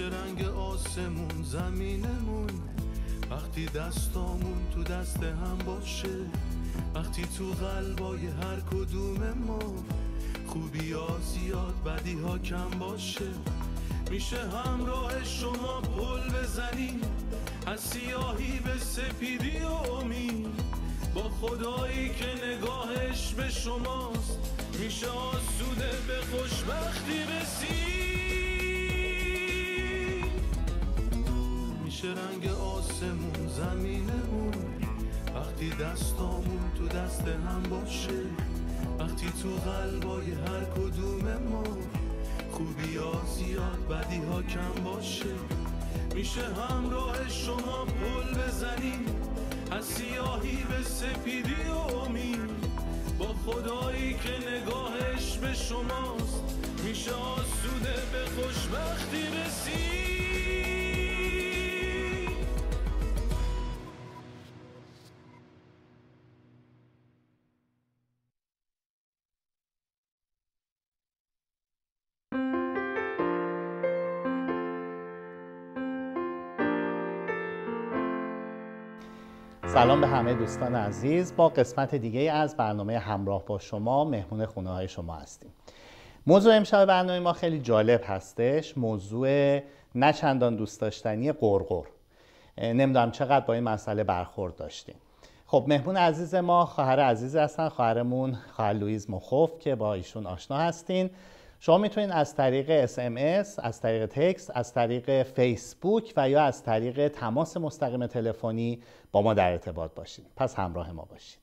میشه رنگ آسمون زمینمون وقتی دستامون تو دست هم باشه وقتی تو قلبای هر کدوم ما خوبی ها زیاد بدی ها کم باشه میشه همراه شما پل بزنیم از سیاهی به سپیدی و امید با خدایی که نگاهش به شماست میشه آسوده به خوشبختی بسید میشه رنگ آسمون زمینمون وقتی دستامون تو دست هم باشه وقتی تو قلبای هر کدوم ما خوبی ها زیاد بدی ها کم باشه میشه همراه شما پل بزنیم از سیاهی به سپیدی و امید با خدایی که نگاهش به شماست میشه آسوده به خوشبختی رسید سلام به همه دوستان عزیز با قسمت دیگه از برنامه همراه با شما مهمون خونه های شما هستیم موضوع امشب برنامه ما خیلی جالب هستش موضوع نچندان دوست داشتنی قرقر نمیدونم چقدر با این مسئله برخورد داشتیم خب مهمون عزیز ما خواهر عزیز هستن خواهرمون خواهر لوئیز مخوف که با ایشون آشنا هستین شما میتونید از طریق SMS، از طریق تکست، از طریق فیسبوک و یا از طریق تماس مستقیم تلفنی با ما در ارتباط باشید. پس همراه ما باشید.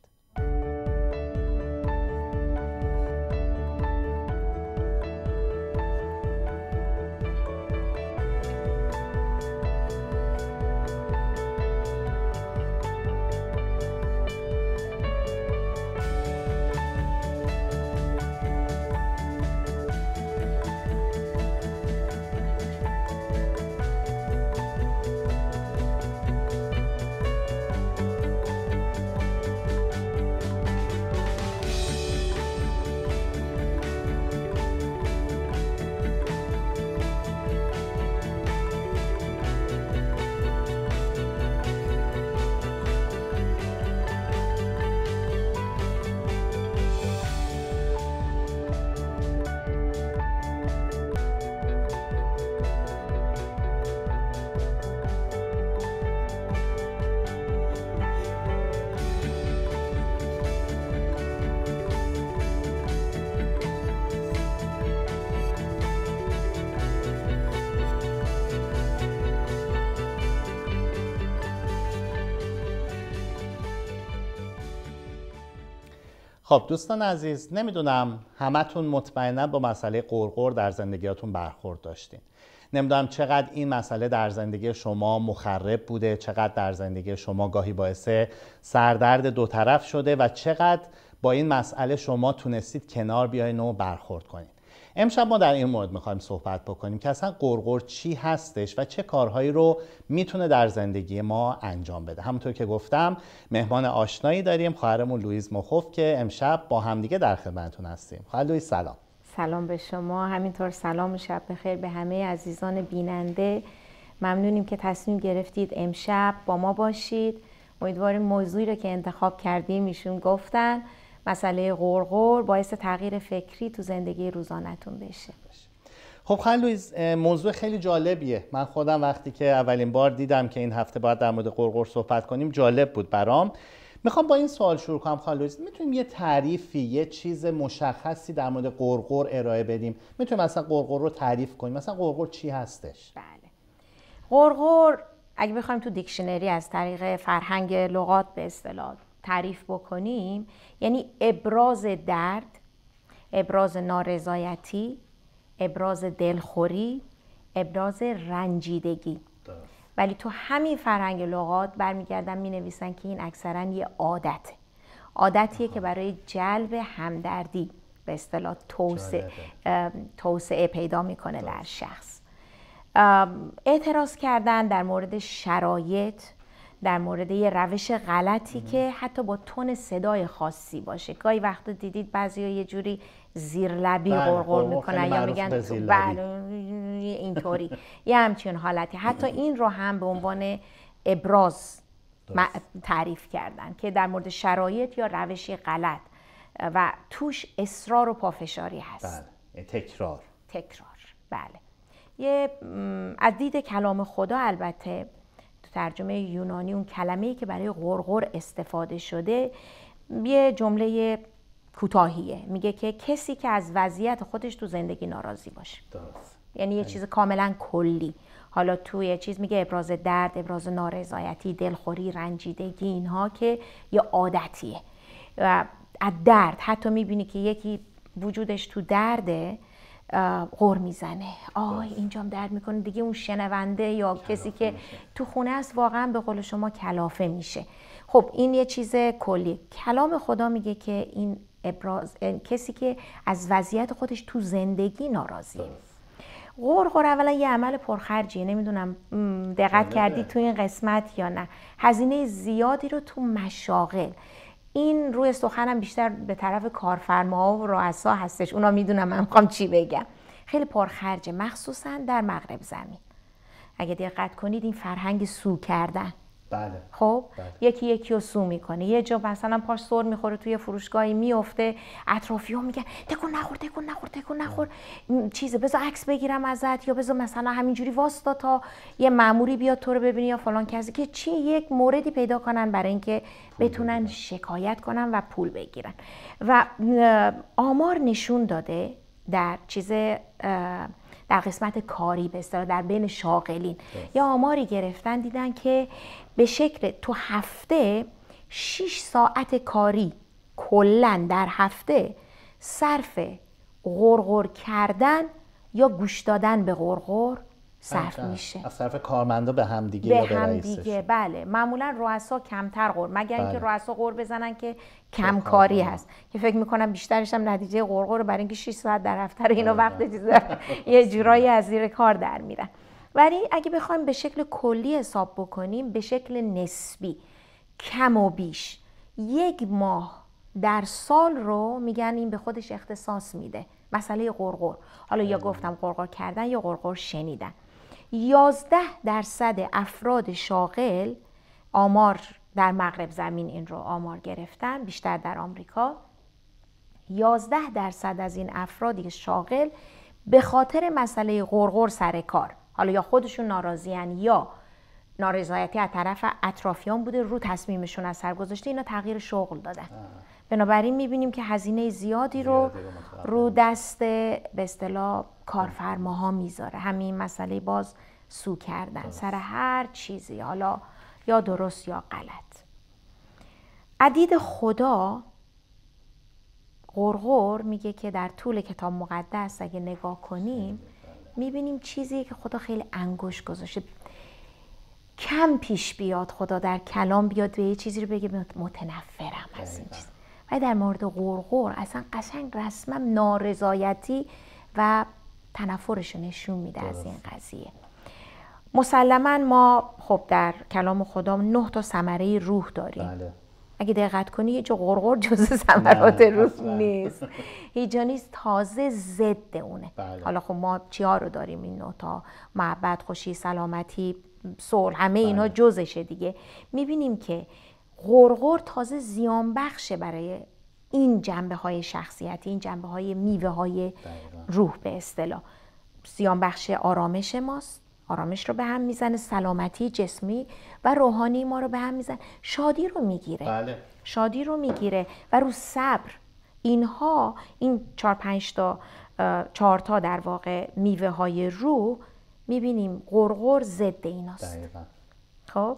خب دوستان عزیز نمیدونم همتون مطمئنا با مسئله قرقر در زندگیاتون برخورد داشتین نمیدونم چقدر این مسئله در زندگی شما مخرب بوده چقدر در زندگی شما گاهی باعث سردرد دو طرف شده و چقدر با این مسئله شما تونستید کنار بیاین و برخورد کنید امشب ما در این مورد میخوایم صحبت بکنیم که اصلا قرقر چی هستش و چه کارهایی رو میتونه در زندگی ما انجام بده همونطور که گفتم مهمان آشنایی داریم خواهرمون لویز مخوف که امشب با همدیگه در خدمتتون هستیم خواهر لویز سلام سلام به شما همینطور سلام شب بخیر به همه عزیزان بیننده ممنونیم که تصمیم گرفتید امشب با ما باشید امیدواریم موضوعی رو که انتخاب کردیم ایشون گفتن مسئله غرغر باعث تغییر فکری تو زندگی روزانتون بشه خب خلویز موضوع خیلی جالبیه من خودم وقتی که اولین بار دیدم که این هفته باید در مورد قرقر صحبت کنیم جالب بود برام میخوام با این سوال شروع کنم خالویز میتونیم یه تعریفی یه چیز مشخصی در مورد قرقر ارائه بدیم میتونیم مثلا قرقر رو تعریف کنیم مثلا قرقر چی هستش بله قرقر اگه بخوایم تو دیکشنری از طریق فرهنگ لغات به اصطلاح تعریف بکنیم یعنی ابراز درد ابراز نارضایتی ابراز دلخوری ابراز رنجیدگی ولی تو همین فرهنگ لغات برمیگردن می نویسن که این اکثرا یه عادته عادتیه که برای جلب همدردی به اصطلاح توسعه توسعه پیدا میکنه در شخص اعتراض کردن در مورد شرایط در مورد یه روش غلطی که حتی با تون صدای خاصی باشه گاهی وقتا دیدید بعضی یه جوری زیر لبی بله، غرغر خب، میکنن یا میگن بله، اینطوری یه همچین حالتی حتی این رو هم به عنوان ابراز تعریف کردن که در مورد شرایط یا روشی غلط و توش اصرار و پافشاری هست بله تکرار تکرار بله یه از دید کلام خدا البته ترجمه یونانی اون کلمه ای که برای غرغر استفاده شده یه جمله کوتاهیه میگه که کسی که از وضعیت خودش تو زندگی ناراضی باشه یعنی یه چیز کاملا کلی حالا تو یه چیز میگه ابراز درد ابراز نارضایتی دلخوری رنجیدگی اینها که یه عادتیه و از درد حتی میبینی که یکی وجودش تو درده غور میزنه آی اینجام درد میکنه دیگه اون شنونده یا کسی که تو خونه است واقعا به قول شما کلافه میشه خب این یه چیز کلی کلام خدا میگه که این ابراز کسی که از وضعیت خودش تو زندگی ناراضیه غور اولا یه عمل پرخرجیه نمیدونم دقت کردی تو این قسمت یا نه هزینه زیادی رو تو مشاغل این روی سخنم بیشتر به طرف کارفرما و رؤسا هستش اونا میدونم من میخوام چی بگم خیلی پرخرجه مخصوصا در مغرب زمین اگه دقت کنید این فرهنگ سو کردن بله. خب بله. یکی یکی رو سو میکنه یه جا مثلا پاش سر میخوره توی فروشگاهی میفته اطرافی ها میگن تکون نخور تکون نخور تکون بله. نخور چیزه بذار عکس بگیرم ازت یا بذار مثلا همینجوری واسطا تا یه معمولی بیاد تو رو ببینی یا فلان کسی که چی یک موردی پیدا کنن برای اینکه بتونن شکایت کنن و پول بگیرن و آمار نشون داده در چیز در قسمت کاری به در بین شاغلین یا آماری گرفتن دیدن که به شکل تو هفته 6 ساعت کاری کلا در هفته صرف غرغر کردن یا گوش دادن به غرغر صرف میشه از صرف کارمندا به هم دیگه به هم دیگه بله معمولا رؤسا کمتر غر مگر اینکه بله. رؤسا غر بزنن که خب، کم کاری هست که فکر میکنم بیشترش هم نتیجه غرغر برای اینکه 6 ساعت در هفته رو اینا وقت یه جورایی از زیر کار در میرن ولی اگه بخوایم به شکل کلی حساب بکنیم به شکل نسبی کم و بیش یک ماه در سال رو میگن این به خودش اختصاص میده مسئله قرقر حالا یا گفتم قرقر کردن یا قرقر شنیدن 11 درصد افراد شاغل آمار در مغرب زمین این رو آمار گرفتن بیشتر در آمریکا 11 درصد از این افرادی شاغل به خاطر مسئله قرقر سر کار حالا یا خودشون ناراضیان یا نارضایتی از طرف اطرافیان بوده رو تصمیمشون سر گذاشته اینا تغییر شغل دادن بنابراین میبینیم که هزینه زیادی رو رو دست به اصطلاح کارفرماها میذاره همین مسئله باز سو کردن سر هر چیزی حالا یا درست یا غلط عدید خدا غرغر میگه که در طول کتاب مقدس اگه نگاه کنیم میبینیم چیزی که خدا خیلی انگوش گذاشته کم پیش بیاد خدا در کلام بیاد به یه چیزی رو بگه متنفرم از این چیز و در مورد غرغر اصلا قشنگ رسما نارضایتی و تنفرش نشون میده از این قضیه مسلما ما خب در کلام خدا نه تا ثمره روح داریم بله. اگه دقت کنی یه جو غرغر جز ثمرات روز نیست هیچ نیست تازه ضد اونه بله. حالا خب ما چیا رو داریم این تا محبت خوشی سلامتی صلح همه اینا بله. جزشه دیگه میبینیم که غرغر تازه زیان بخشه برای این جنبه های شخصیتی این جنبه های میوه های روح به اصطلاح زیان بخش آرامش ماست آرامش رو به هم میزنه سلامتی جسمی و روحانی ما رو به هم میزنه شادی رو میگیره بله. شادی رو میگیره و رو صبر اینها این چهار پنج تا چهار تا در واقع میوه های روح میبینیم قرقر ضد ایناست خب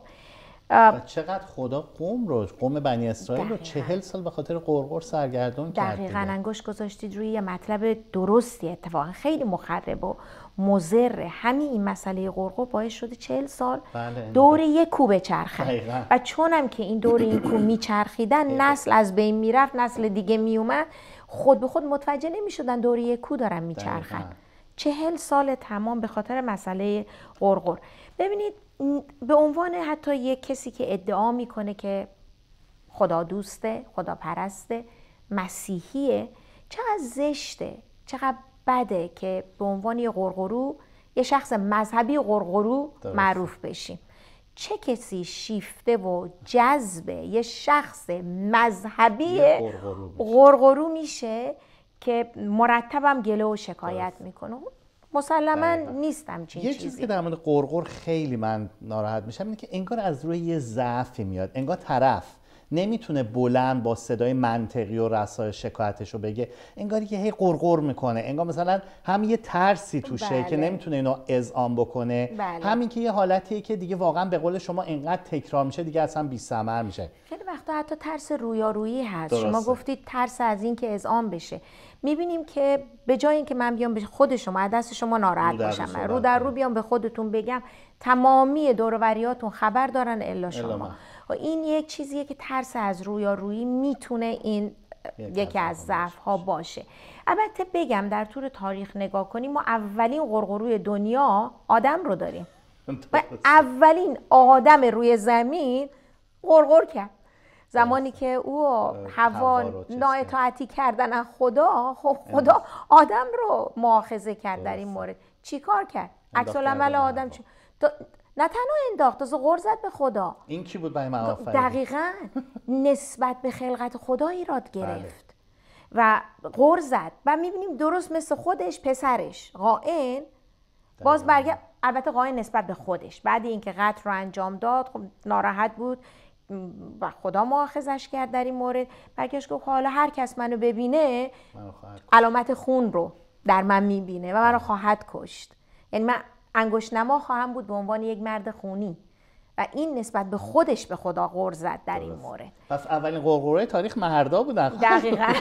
و چقدر خدا قوم رو قوم بنی اسرائیل رو چهل سال به خاطر قرقر سرگردان کرد دقیقا انگوش گذاشتید روی یه مطلب درستی اتفاقا خیلی مخرب و مزر همین این مسئله قرقر باعث شده چهل سال بله، دور یک کوبه چرخن و چونم که این دور این میچرخیدن نسل از بین میرفت نسل دیگه میومد خود به خود متوجه نمیشدن دور یک دارن میچرخن چهل سال تمام به خاطر مسئله قرقر ببینید به عنوان حتی یک کسی که ادعا میکنه که خدا دوسته خدا پرسته مسیحیه چقدر زشته چقدر بده که به عنوان یه قرقرو یه شخص مذهبی قرقرو معروف بشیم چه کسی شیفته و جذب یه شخص مذهبی قرقرو میشه که مرتبم گله و شکایت میکنه خب، مسلما نیستم چین یه چیزی, که در مورد قرقر خیلی من ناراحت میشم اینه که انگار از روی یه ضعفی میاد انگار طرف نمیتونه بلند با صدای منطقی و رسای شکایتش رو بگه انگاری که هی قرقر میکنه انگار مثلا هم یه ترسی توشه که بله. نمیتونه اینو اذعان بکنه بله. همین که یه حالتیه که دیگه واقعا به قول شما انقدر تکرار میشه دیگه اصلا بی میشه خیلی وقتا حتی ترس رویارویی هست شما گفتید ترس از اینکه اذعان بشه میبینیم که به جای اینکه من بیام به خود شما دست شما ناراحت باشم رو در رو بیام به خودتون بگم تمامی دوروریاتون خبر دارن الا شما, خب این یک چیزیه که ترس از رویارویی میتونه این یکی از ضعف ها باشه البته بگم در طور تاریخ نگاه کنیم ما اولین قرقروی دنیا آدم رو داریم و اولین آدم روی زمین قرقر کرد زمانی که او هوا نااطاعتی کردن از خدا خب خدا آدم رو معاخذه کرد در این مورد چیکار کرد عکس عمل آدم چی... نه تنها انداخت از غور به خدا این کی بود برای دقیقا نسبت به خلقت خدا ایراد بله. گرفت و غور و میبینیم درست مثل خودش پسرش قائن باز برگه البته قائن نسبت به خودش بعد اینکه قتل رو انجام داد خب ناراحت بود و خدا مؤاخذش کرد در این مورد برگشت گفت حالا هر کس منو ببینه علامت خون رو در من میبینه و منو بله. خواهد کشت یعنی من انگشت نما خواهم بود به عنوان یک مرد خونی و این نسبت به خودش به خدا قرض زد در این مورد پس اولین غرغره تاریخ مهردا بودن دقیقاً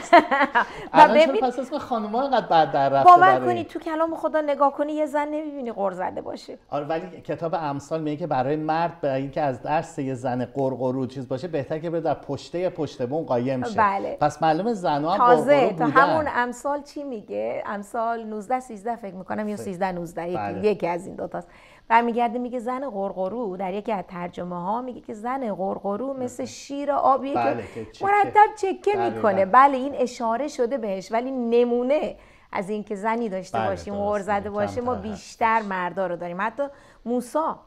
و ببین پس اسم خانم‌ها انقدر بعد در رفته باور کنی تو کلام خدا نگاه کنی یه زن نمی‌بینی غر زده باشه آره ولی کتاب امثال میگه که برای مرد به اینکه از درس یه زن غرغرو چیز باشه بهتر که بره در پشته پشت بون قایم شه بله. پس معلومه زنا هم تازه بودن. تا همون امثال چی میگه امثال 19 13 فکر می‌کنم یا 13 19 بله. یکی از این دو تاست برمیگرده میگه زن قرقرو در یکی از ترجمه ها میگه که زن قرقرو مثل بله. شیر آبی بله، که مرتب چکه میکنه بله این اشاره شده بهش ولی نمونه از اینکه زنی داشته بله، باشیم و زده باشه ما بیشتر مردا رو داریم حتی موسا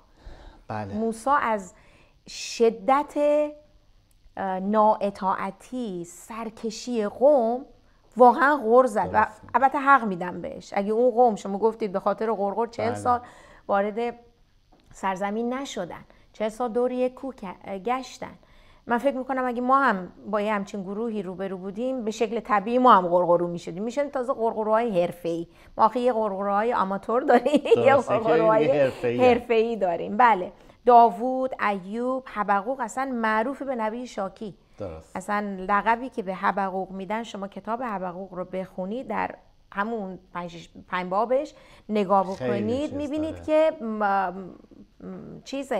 بله. موسا از شدت نااطاعتی سرکشی قوم واقعا غور زد و البته حق میدم بهش اگه اون قوم شما گفتید به خاطر غرغر چهل بله. سال وارد سرزمین نشدن چه سال دور یک گشتن من فکر میکنم اگه ما هم با یه همچین گروهی روبرو بودیم به شکل طبیعی ما هم قرقرو میشدیم میشن تازه قرقروهای حرفه‌ای ما آخه یه قرقروهای آماتور داریم یه قرقروهای حرفه‌ای داریم بله داوود ایوب حبقوق اصلا معروف به نبی شاکی درست. اصلا لقبی که به حبقوق میدن شما کتاب حبقوق رو بخونی در همون پنج, پنج بابش نگاه بکنید میبینید که چیز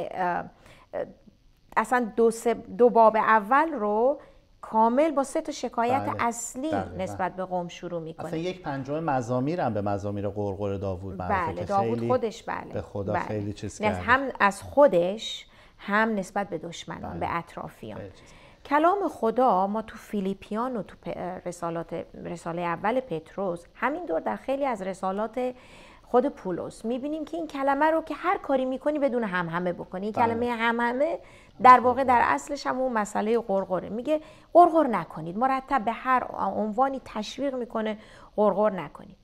اصلا دو, دو باب اول رو کامل با سه تا شکایت بله. اصلی بله، بله. نسبت به قوم شروع میکنه اصلا یک پنجم مزامیر هم به مزامیر قرقر داوود بله بله. داوود خیلی خودش بله به خدا خیلی چیز یعنی کرده هم از خودش هم نسبت به دشمنان بله. به اطرافیان کلام خدا ما تو فیلیپیان و تو رسالات رساله اول پتروس دور در خیلی از رسالات خود پولس میبینیم که این کلمه رو که هر کاری میکنی بدون همهمه بکنی این بله. کلمه همهمه در واقع در بله. اصلش هم اون مسئله قرقره میگه قرقر نکنید مرتب به هر عنوانی تشویق میکنه قرقر نکنید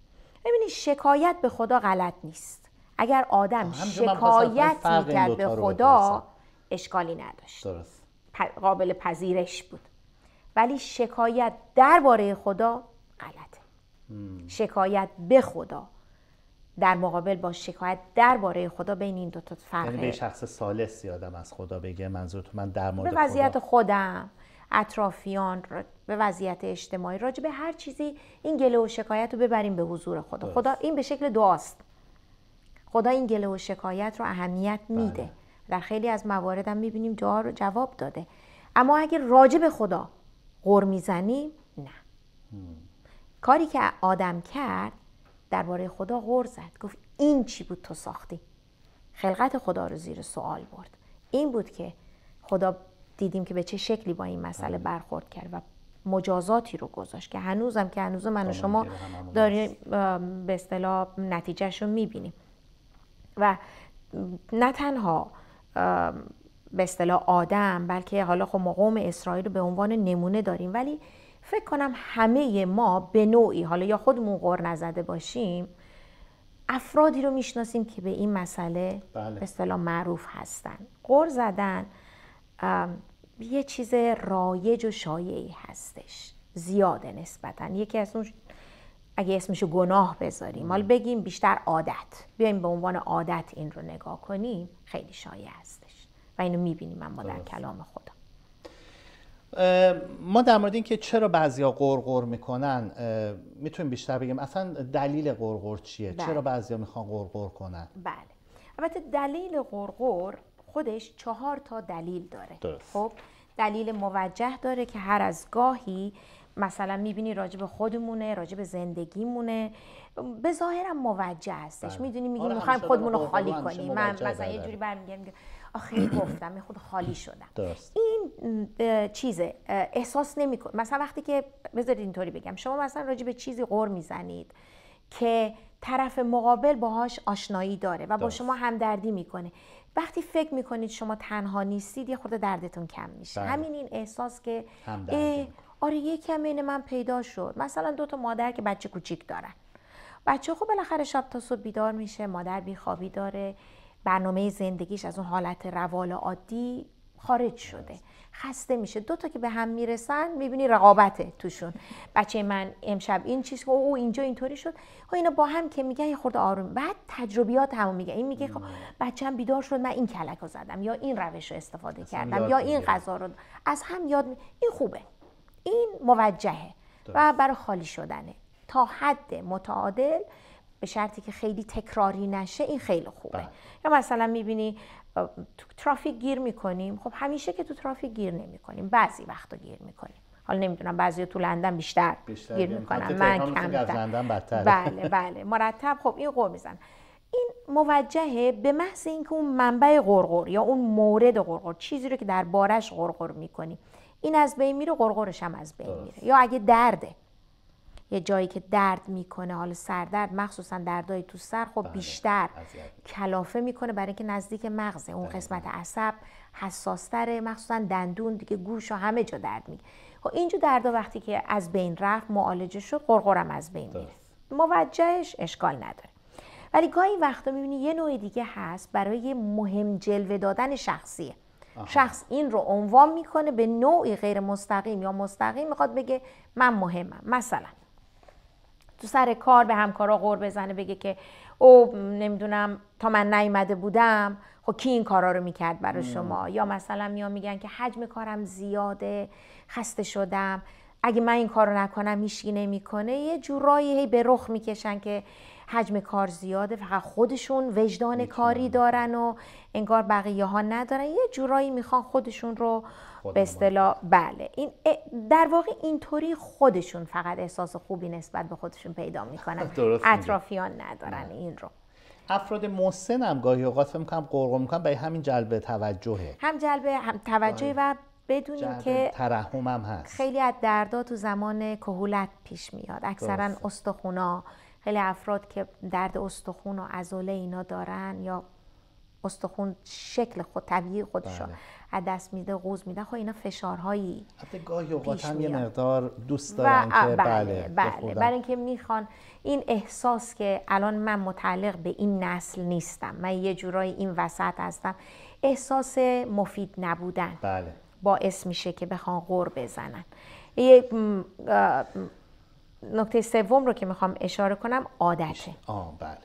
ببینید شکایت به خدا غلط نیست اگر آدم شکایت میکرد به خدا اشکالی نداشت درست. قابل پذیرش بود ولی شکایت درباره خدا غلطه شکایت به خدا در مقابل با شکایت درباره خدا بین این دو تا فرق یعنی به شخص سالس یادم از خدا بگه منظور تو من در مورد به وضعیت خودم اطرافیان به وضعیت اجتماعی راجع به هر چیزی این گله و شکایت رو ببریم به حضور خدا خدا این به شکل دعاست خدا این گله و شکایت رو اهمیت بله. میده در خیلی از موارد هم میبینیم دعا رو جواب داده اما اگه راجع به خدا غور میزنیم نه کاری که آدم کرد درباره خدا غور زد گفت این چی بود تو ساختی خلقت خدا رو زیر سوال برد این بود که خدا دیدیم که به چه شکلی با این مسئله بله. برخورد کرد و مجازاتی رو گذاشت که هنوزم که هنوز من و شما داریم به اصطلاح نتیجهش رو میبینیم و نه تنها به آدم بلکه حالا خب ما قوم اسرائیل رو به عنوان نمونه داریم ولی فکر کنم همه ما به نوعی حالا یا خودمون قر نزده باشیم افرادی رو میشناسیم که به این مسئله بله. به اصطلاح معروف هستن قر زدن یه چیز رایج و شایعی هستش زیاده نسبتا یکی از اون اگه اسمشو گناه بذاریم مال بگیم بیشتر عادت بیایم به عنوان عادت این رو نگاه کنیم خیلی شایع هستش و اینو میبینیم اما در کلام خدا ما در مورد اینکه چرا بعضیا قرقر میکنن میتونیم بیشتر بگیم اصلا دلیل قرقر چیه بله. چرا بعضیا میخوان قرقر کنن بله البته دلیل قرقر خودش چهار تا دلیل داره درست. خب دلیل موجه داره که هر از گاهی مثلا میبینی راجب خودمونه راجب زندگیمونه به ظاهرم موجه هستش بله. میدونی میگی آره میخوایم خودمون رو خالی کنیم من مثلا یه جوری برمیگم آخه گفتم خود خالی شدم این چیزه احساس نمیکن مثلا وقتی که بذارید اینطوری بگم شما مثلا راجع به چیزی غور میزنید که طرف مقابل باهاش آشنایی داره و با شما همدردی میکنه وقتی فکر میکنید شما تنها نیستید یه خورده دردتون کم میشه بله. همین این احساس که آره یکم این من پیدا شد مثلا دو تا مادر که بچه کوچیک دارن بچه خب بالاخره شب تا صبح بیدار میشه مادر بیخوابی داره برنامه زندگیش از اون حالت روال عادی خارج شده خسته میشه دو تا که به هم میرسن میبینی رقابته توشون بچه من امشب این چیز و خب، او اینجا اینطوری شد خب اینا با هم که میگن یه خورده آروم بعد تجربیات هم میگه این میگه خب بچه بیدار شد من این کلک رو زدم یا این روش رو استفاده کردم یا این غذا رو از هم یاد این خوبه این موجهه و برای خالی شدنه تا حد متعادل به شرطی که خیلی تکراری نشه این خیلی خوبه بله. یا مثلا میبینی تو ترافیک گیر میکنیم خب همیشه که تو ترافیک گیر نمیکنیم بعضی وقتا گیر میکنیم حالا نمیدونم بعضی تو لندن بیشتر, گیر میکنم. من کمتر بله بله مرتب خب این قور میزن این موجهه به محض اینکه اون منبع قرقر یا اون مورد قرقر چیزی رو که در قرقر میکنیم این از بین میره قرقرش هم از بین میره یا اگه درده یه جایی که درد میکنه حال سردرد مخصوصا دردای تو سر خب بله، بیشتر کلافه میکنه برای اینکه نزدیک مغزه اون قسمت عصب حساستره مخصوصا دندون دیگه گوش و همه جا درد میگه خب اینجا دردا وقتی که از بین رفت معالجه شد قرقرم از بین میره موجهش اشکال نداره ولی گاهی وقتا میبینی یه نوع دیگه هست برای مهم جلوه دادن شخصیه شخص این رو عنوان میکنه به نوعی غیر مستقیم یا مستقیم میخواد بگه من مهمم مثلا تو سر کار به همکارا غور بزنه بگه که او نمیدونم تا من نیومده بودم خب کی این کارا رو میکرد برای شما یا مثلا میان میگن که حجم کارم زیاده خسته شدم اگه من این کار رو نکنم هیچکی نمیکنه یه جورایی هی به رخ میکشن که حجم کار زیاده فقط خودشون وجدان کاری دارن و انگار بقیه ها ندارن یه جورایی میخوان خودشون رو به اصطلاح بله این در واقع اینطوری خودشون فقط احساس خوبی نسبت به خودشون پیدا میکنن اطرافیان ندارن این رو افراد محسن هم گاهی اوقات فکر میکنم قرقم میکنم برای همین جلب توجهه هم جلب هم توجه و بدونیم که ترحم هم هست خیلی از دردا تو زمان کهولت پیش میاد اکثرا استخونا خیلی افراد که درد استخون و عضله اینا دارن یا استخون شکل خود طبیعی خودشو بله. از دست میده قوز میده خب اینا فشارهایی حتی گاهی اوقات هم یه مقدار دوست دارن که بله بله, بله برای اینکه میخوان این احساس که الان من متعلق به این نسل نیستم من یه جورایی این وسط هستم احساس مفید نبودن بله. باعث میشه که بخوان غور بزنن یه نکته سوم رو که میخوام اشاره کنم عادته آه بله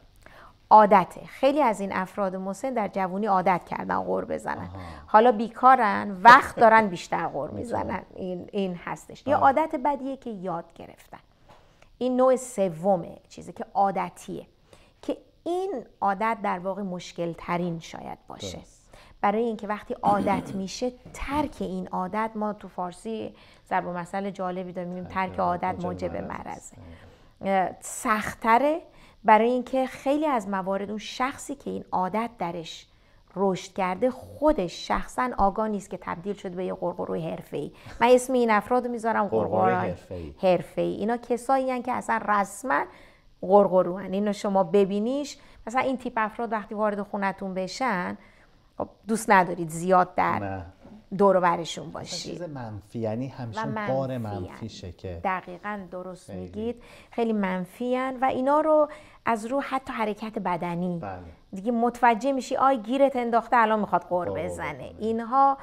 عادته خیلی از این افراد مسن در جوونی عادت کردن غور بزنن حالا بیکارن وقت دارن بیشتر غور میزنن این این هستش یه بله. عادت بدیه که یاد گرفتن این نوع سومه چیزی که عادتیه که این عادت در واقع مشکل ترین شاید باشه برای اینکه وقتی عادت میشه ترک این عادت ما تو فارسی ضرب مسئله جالبی داریم ترک عادت موجب مرضه سختره برای اینکه خیلی از موارد اون شخصی که این عادت درش رشد کرده خودش شخصا آگاه نیست که تبدیل شده به یه قرقروی ای من اسم این افراد میذارم قرقروی حرفه‌ای اینا کسایی هن که اصلا رسما قرقرو هن اینو شما ببینیش مثلا این تیپ افراد وقتی وارد خونتون بشن خب دوست ندارید زیاد در دور برشون باشی چیز منفی یعنی همیشه منفی بار که دقیقا درست خیلی. میگید خیلی منفیان و اینا رو از رو حتی حرکت بدنی بله. دیگه متوجه میشی آی گیرت انداخته الان میخواد قور بزنه بله. اینها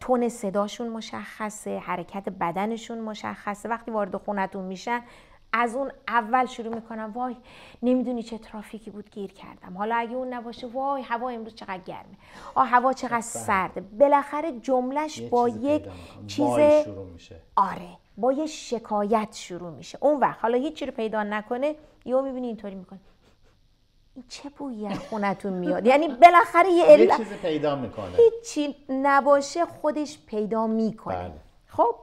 تون صداشون مشخصه حرکت بدنشون مشخصه وقتی وارد خونتون میشن از اون اول شروع میکنم وای نمیدونی چه ترافیکی بود گیر کردم حالا اگه اون نباشه وای هوا امروز چقدر گرمه آ هوا چقدر سرده بالاخره جملش با یک چیز شروع میشه. آره با یه شکایت شروع میشه اون وقت حالا هیچی رو پیدا نکنه یهو میبینی اینطوری میکنه این چه بویی از خونتون میاد یعنی بالاخره یه ال... خب، چیزی پیدا میکنه هیچی نباشه خودش پیدا میکنه بله. خب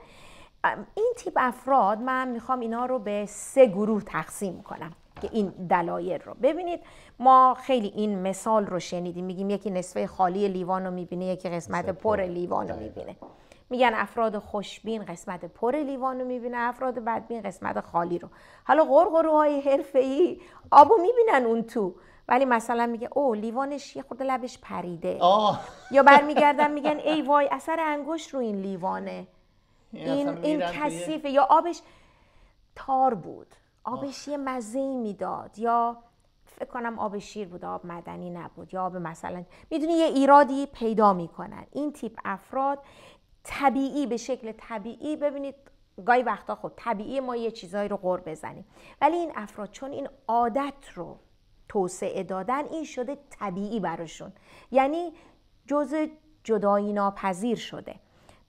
این تیپ افراد من میخوام اینا رو به سه گروه تقسیم کنم که این دلایل رو ببینید ما خیلی این مثال رو شنیدیم میگیم یکی نصفه خالی لیوان رو میبینه یکی قسمت پر لیوان رو میبینه میگن افراد خوشبین قسمت پر لیوان رو میبینه افراد بدبین قسمت خالی رو حالا غرغروهای ای آبو میبینن اون تو ولی مثلا میگه او لیوانش یه خورده لبش پریده آه. یا برمیگردن میگن ای وای اثر انگشت رو این لیوانه یعنی این, این کثیفه یا آبش تار بود آبش یه مزه میداد یا فکر کنم آب شیر بود آب مدنی نبود یا آب مثلا میدونی یه ایرادی پیدا میکنن این تیپ افراد طبیعی به شکل طبیعی ببینید گاهی وقتا خب طبیعی ما یه چیزایی رو غور بزنیم ولی این افراد چون این عادت رو توسعه دادن این شده طبیعی براشون یعنی جزء جدایی ناپذیر شده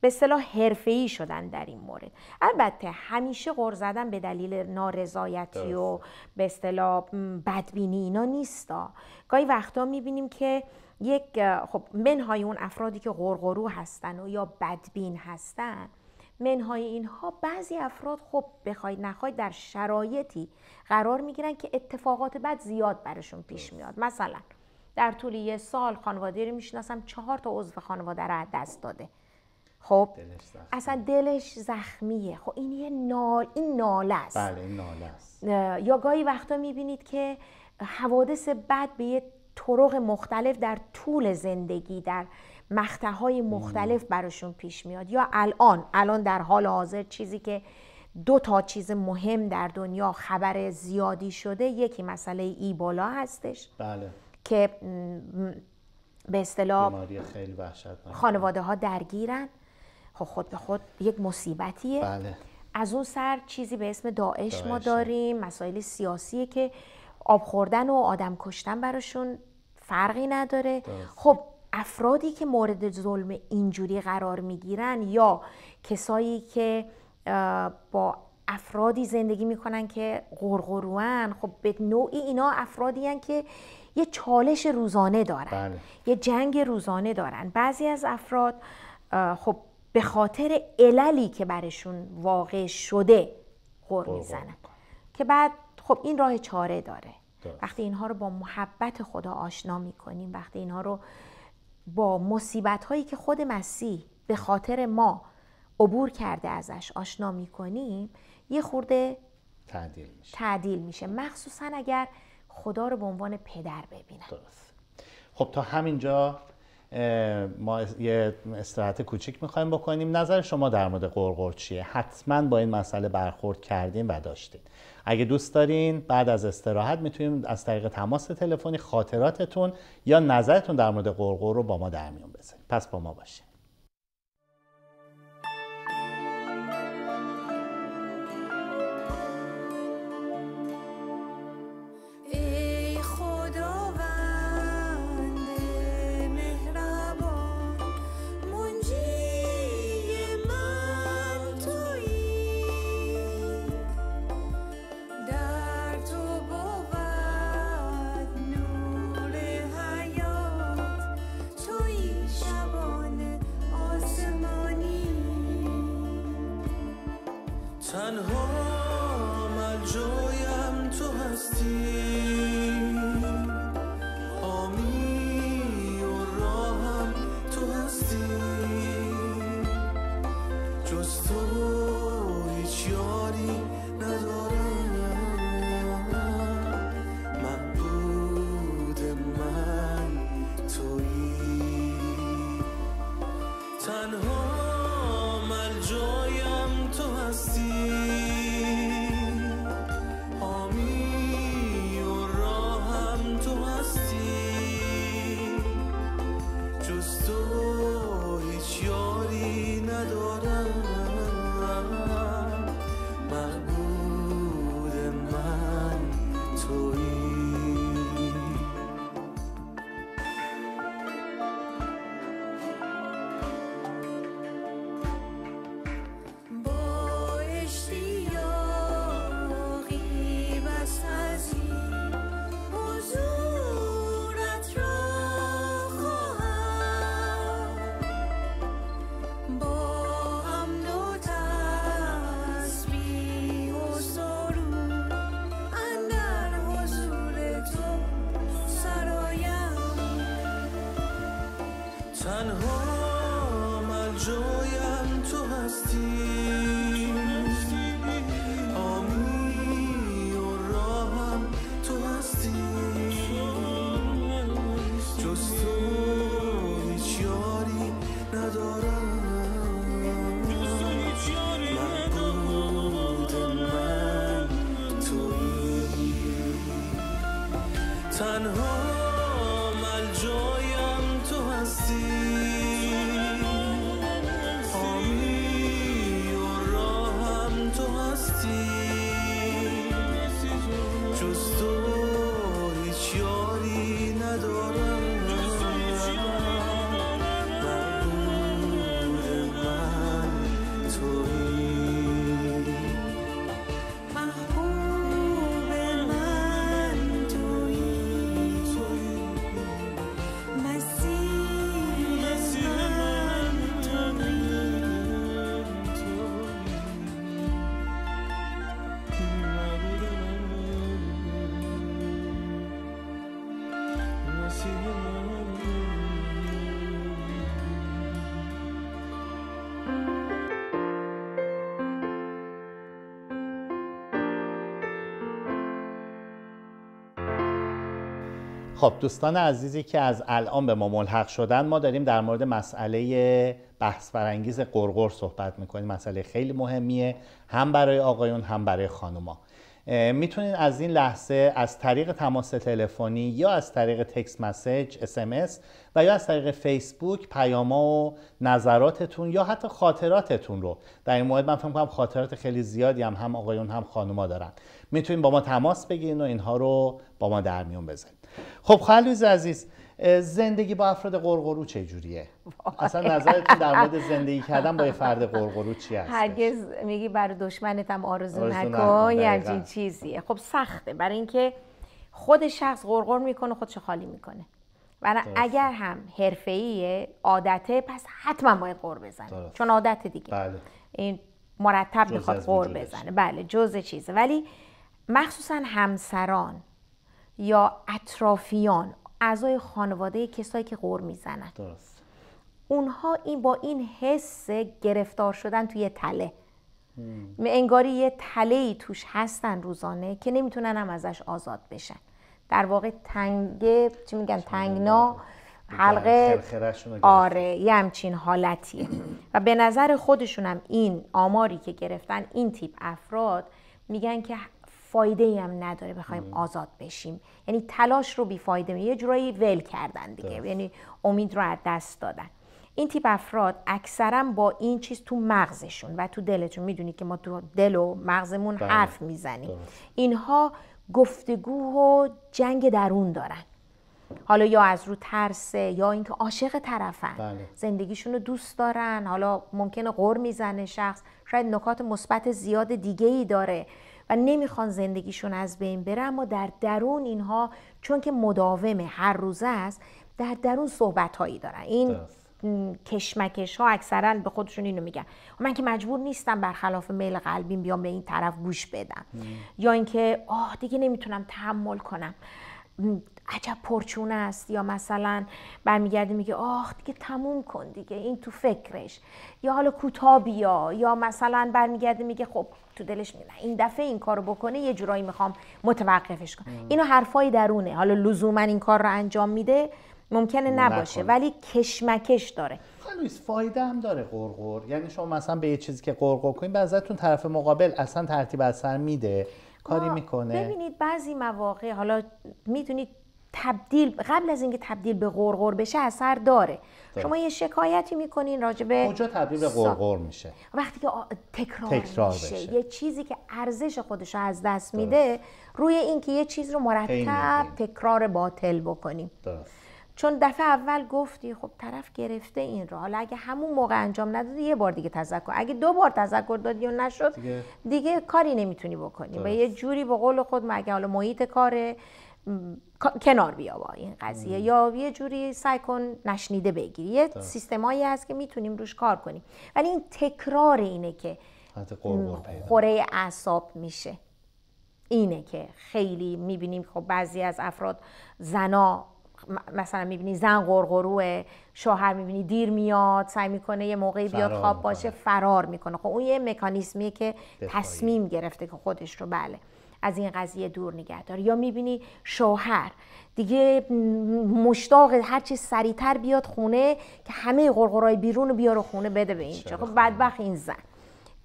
به اصطلاح حرفه‌ای شدن در این مورد البته همیشه غر زدن به دلیل نارضایتی و به اصطلاح بدبینی اینا نیستا گاهی وقتا میبینیم که یک خب منهای اون افرادی که غرغرو هستن و یا بدبین هستن منهای اینها بعضی افراد خب بخواید نخواید در شرایطی قرار میگیرن که اتفاقات بد زیاد برشون پیش میاد مثلا در طول یه سال خانواده رو میشناسم چهار تا عضو خانواده را دست داده خب اصلا دلش زخمیه خب این یه نال این ناله است بله این ناله است یا گاهی وقتا میبینید که حوادث بد به یه طرق مختلف در طول زندگی در مخته های مختلف براشون پیش میاد یا الان الان در حال حاضر چیزی که دو تا چیز مهم در دنیا خبر زیادی شده یکی مسئله ایبولا هستش بله که به اصطلاح خیلی خانواده ها درگیرن خب خود به خود یک مصیبتیه بله. از اون سر چیزی به اسم داعش, ما داریم مسائل سیاسیه که آب خوردن و آدم کشتن براشون فرقی نداره خب افرادی که مورد ظلم اینجوری قرار میگیرن یا کسایی که با افرادی زندگی میکنن که غرغروان خب به نوعی اینا افرادی هن که یه چالش روزانه دارن بله. یه جنگ روزانه دارن بعضی از افراد خب به خاطر عللی که برشون واقع شده غور میزنن که بعد خب این راه چاره داره وقتی اینها رو با محبت خدا آشنا میکنیم وقتی اینها رو با مصیبت هایی که خود مسیح به خاطر ما عبور کرده ازش آشنا میکنیم یه خورده تعدیل میشه تعدیل میشه مخصوصا اگر خدا رو به عنوان پدر ببینن درست. خب تا همینجا ما یه استراحت کوچیک میخوایم بکنیم نظر شما در مورد قرقر چیه حتما با این مسئله برخورد کردیم و داشتین اگه دوست دارین بعد از استراحت میتونیم از طریق تماس تلفنی خاطراتتون یا نظرتون در مورد قرقر رو با ما در میون بذارید پس با ما باشید خب دوستان عزیزی که از الان به ما ملحق شدن ما داریم در مورد مسئله بحث برانگیز قرقر صحبت میکنیم مسئله خیلی مهمیه هم برای آقایون هم برای خانوما میتونید از این لحظه از طریق تماس تلفنی یا از طریق تکس مسیج اسمس و یا از طریق فیسبوک پیاما و نظراتتون یا حتی خاطراتتون رو در این مورد من فکر کنم خاطرات خیلی زیادی هم هم آقایون هم خانوما دارن میتونید با ما تماس بگیرین و اینها رو با ما در میون بذارید خب خالوز عزیز زندگی با افراد قرقرو چه جوریه اصلا نظرتون در مورد زندگی کردن با یه فرد قرقرو چی هست هرگز میگی برای دشمنت هم آرزو, آرزو نکن یه چیزیه خب سخته برای اینکه خود شخص قرقر میکنه خودش خالی میکنه و اگر هم حرفه‌ایه عادته پس حتما باید قور بزنه چون عادت دیگه بله. این مرتب میخواد قر بزنه بله جزء چیزه ولی مخصوصا همسران یا اطرافیان اعضای خانواده کسایی که غور میزنن درست اونها این با این حس گرفتار شدن توی تله انگاری یه تله ای توش هستن روزانه که نمیتونن هم ازش آزاد بشن در واقع تنگه چی میگن تنگنا حلقه آره یه همچین حالتیه و به نظر خودشونم این آماری که گرفتن این تیپ افراد میگن که فایده ای هم نداره بخوایم آزاد بشیم یعنی تلاش رو بیفایده یه جورایی ول کردن دیگه یعنی امید رو از دست دادن این تیپ افراد اکثرا با این چیز تو مغزشون و تو دلشون میدونی که ما تو دل و مغزمون بله. حرف میزنیم اینها گفتگو و جنگ درون دارن حالا یا از رو ترسه یا اینکه عاشق طرفن بله. زندگیشون رو دوست دارن حالا ممکنه غور میزنه شخص شاید نکات مثبت زیاد دیگه ای داره نمیخوان زندگیشون از بین بره اما در درون اینها چون که مداومه هر روزه است در درون صحبت هایی دارن این کشمکش ها اکثرا به خودشون اینو میگن من که مجبور نیستم برخلاف میل قلبیم بیام به این طرف گوش بدم یا اینکه آه دیگه نمیتونم تحمل کنم عجب پرچونه است یا مثلا برمیگرده میگه آخ دیگه تموم کن دیگه این تو فکرش یا حالا کوتاه بیا یا مثلا برمیگرده میگه خب تو دلش میگه این دفعه این کارو بکنه یه جورایی میخوام متوقفش کنم اینو حرفای درونه حالا لزوما این کار رو انجام میده ممکنه نباشه ولی کشمکش داره خلویز فایده هم داره قرقر یعنی شما مثلا به یه چیزی که قرقر کنین بعضتون طرف مقابل اصلا ترتیب اثر میده کاری میکنه ببینید بعضی مواقع حالا میدونید تبدیل قبل از اینکه تبدیل به غرغر بشه اثر داره شما یه شکایتی میکنین راجبه کجا تبدیل به غرغر میشه وقتی که تکرار, میشه. یه چیزی که ارزش خودش از دست میده روی اینکه یه چیز رو مرتب تکرار باطل بکنیم چون دفعه اول گفتی خب طرف گرفته این رو حالا اگه همون موقع انجام ندادی یه بار دیگه تذکر اگه دو بار تذکر دادی و نشد دیگه, کاری نمیتونی بکنی و یه جوری به قول خود مگه حالا محیط کاره کنار بیا با این قضیه یا یه جوری سعی کن نشنیده بگیری یه سیستمایی هست که میتونیم روش کار کنیم ولی این تکرار اینه که خوره اعصاب میشه اینه که خیلی میبینیم خب بعضی از افراد زنا مثلا میبینی زن گرگروه شوهر میبینی دیر میاد سعی میکنه یه موقعی بیاد خواب باشه فرار میکنه خب اون یه مکانیسمیه که تصمیم گرفته که خودش رو بله از این قضیه دور نگه یا میبینی شوهر دیگه مشتاق هرچی چی سریعتر بیاد خونه که همه قرقرای بیرون رو بیاره خونه بده به این خب, خب؟ بدبخ این زن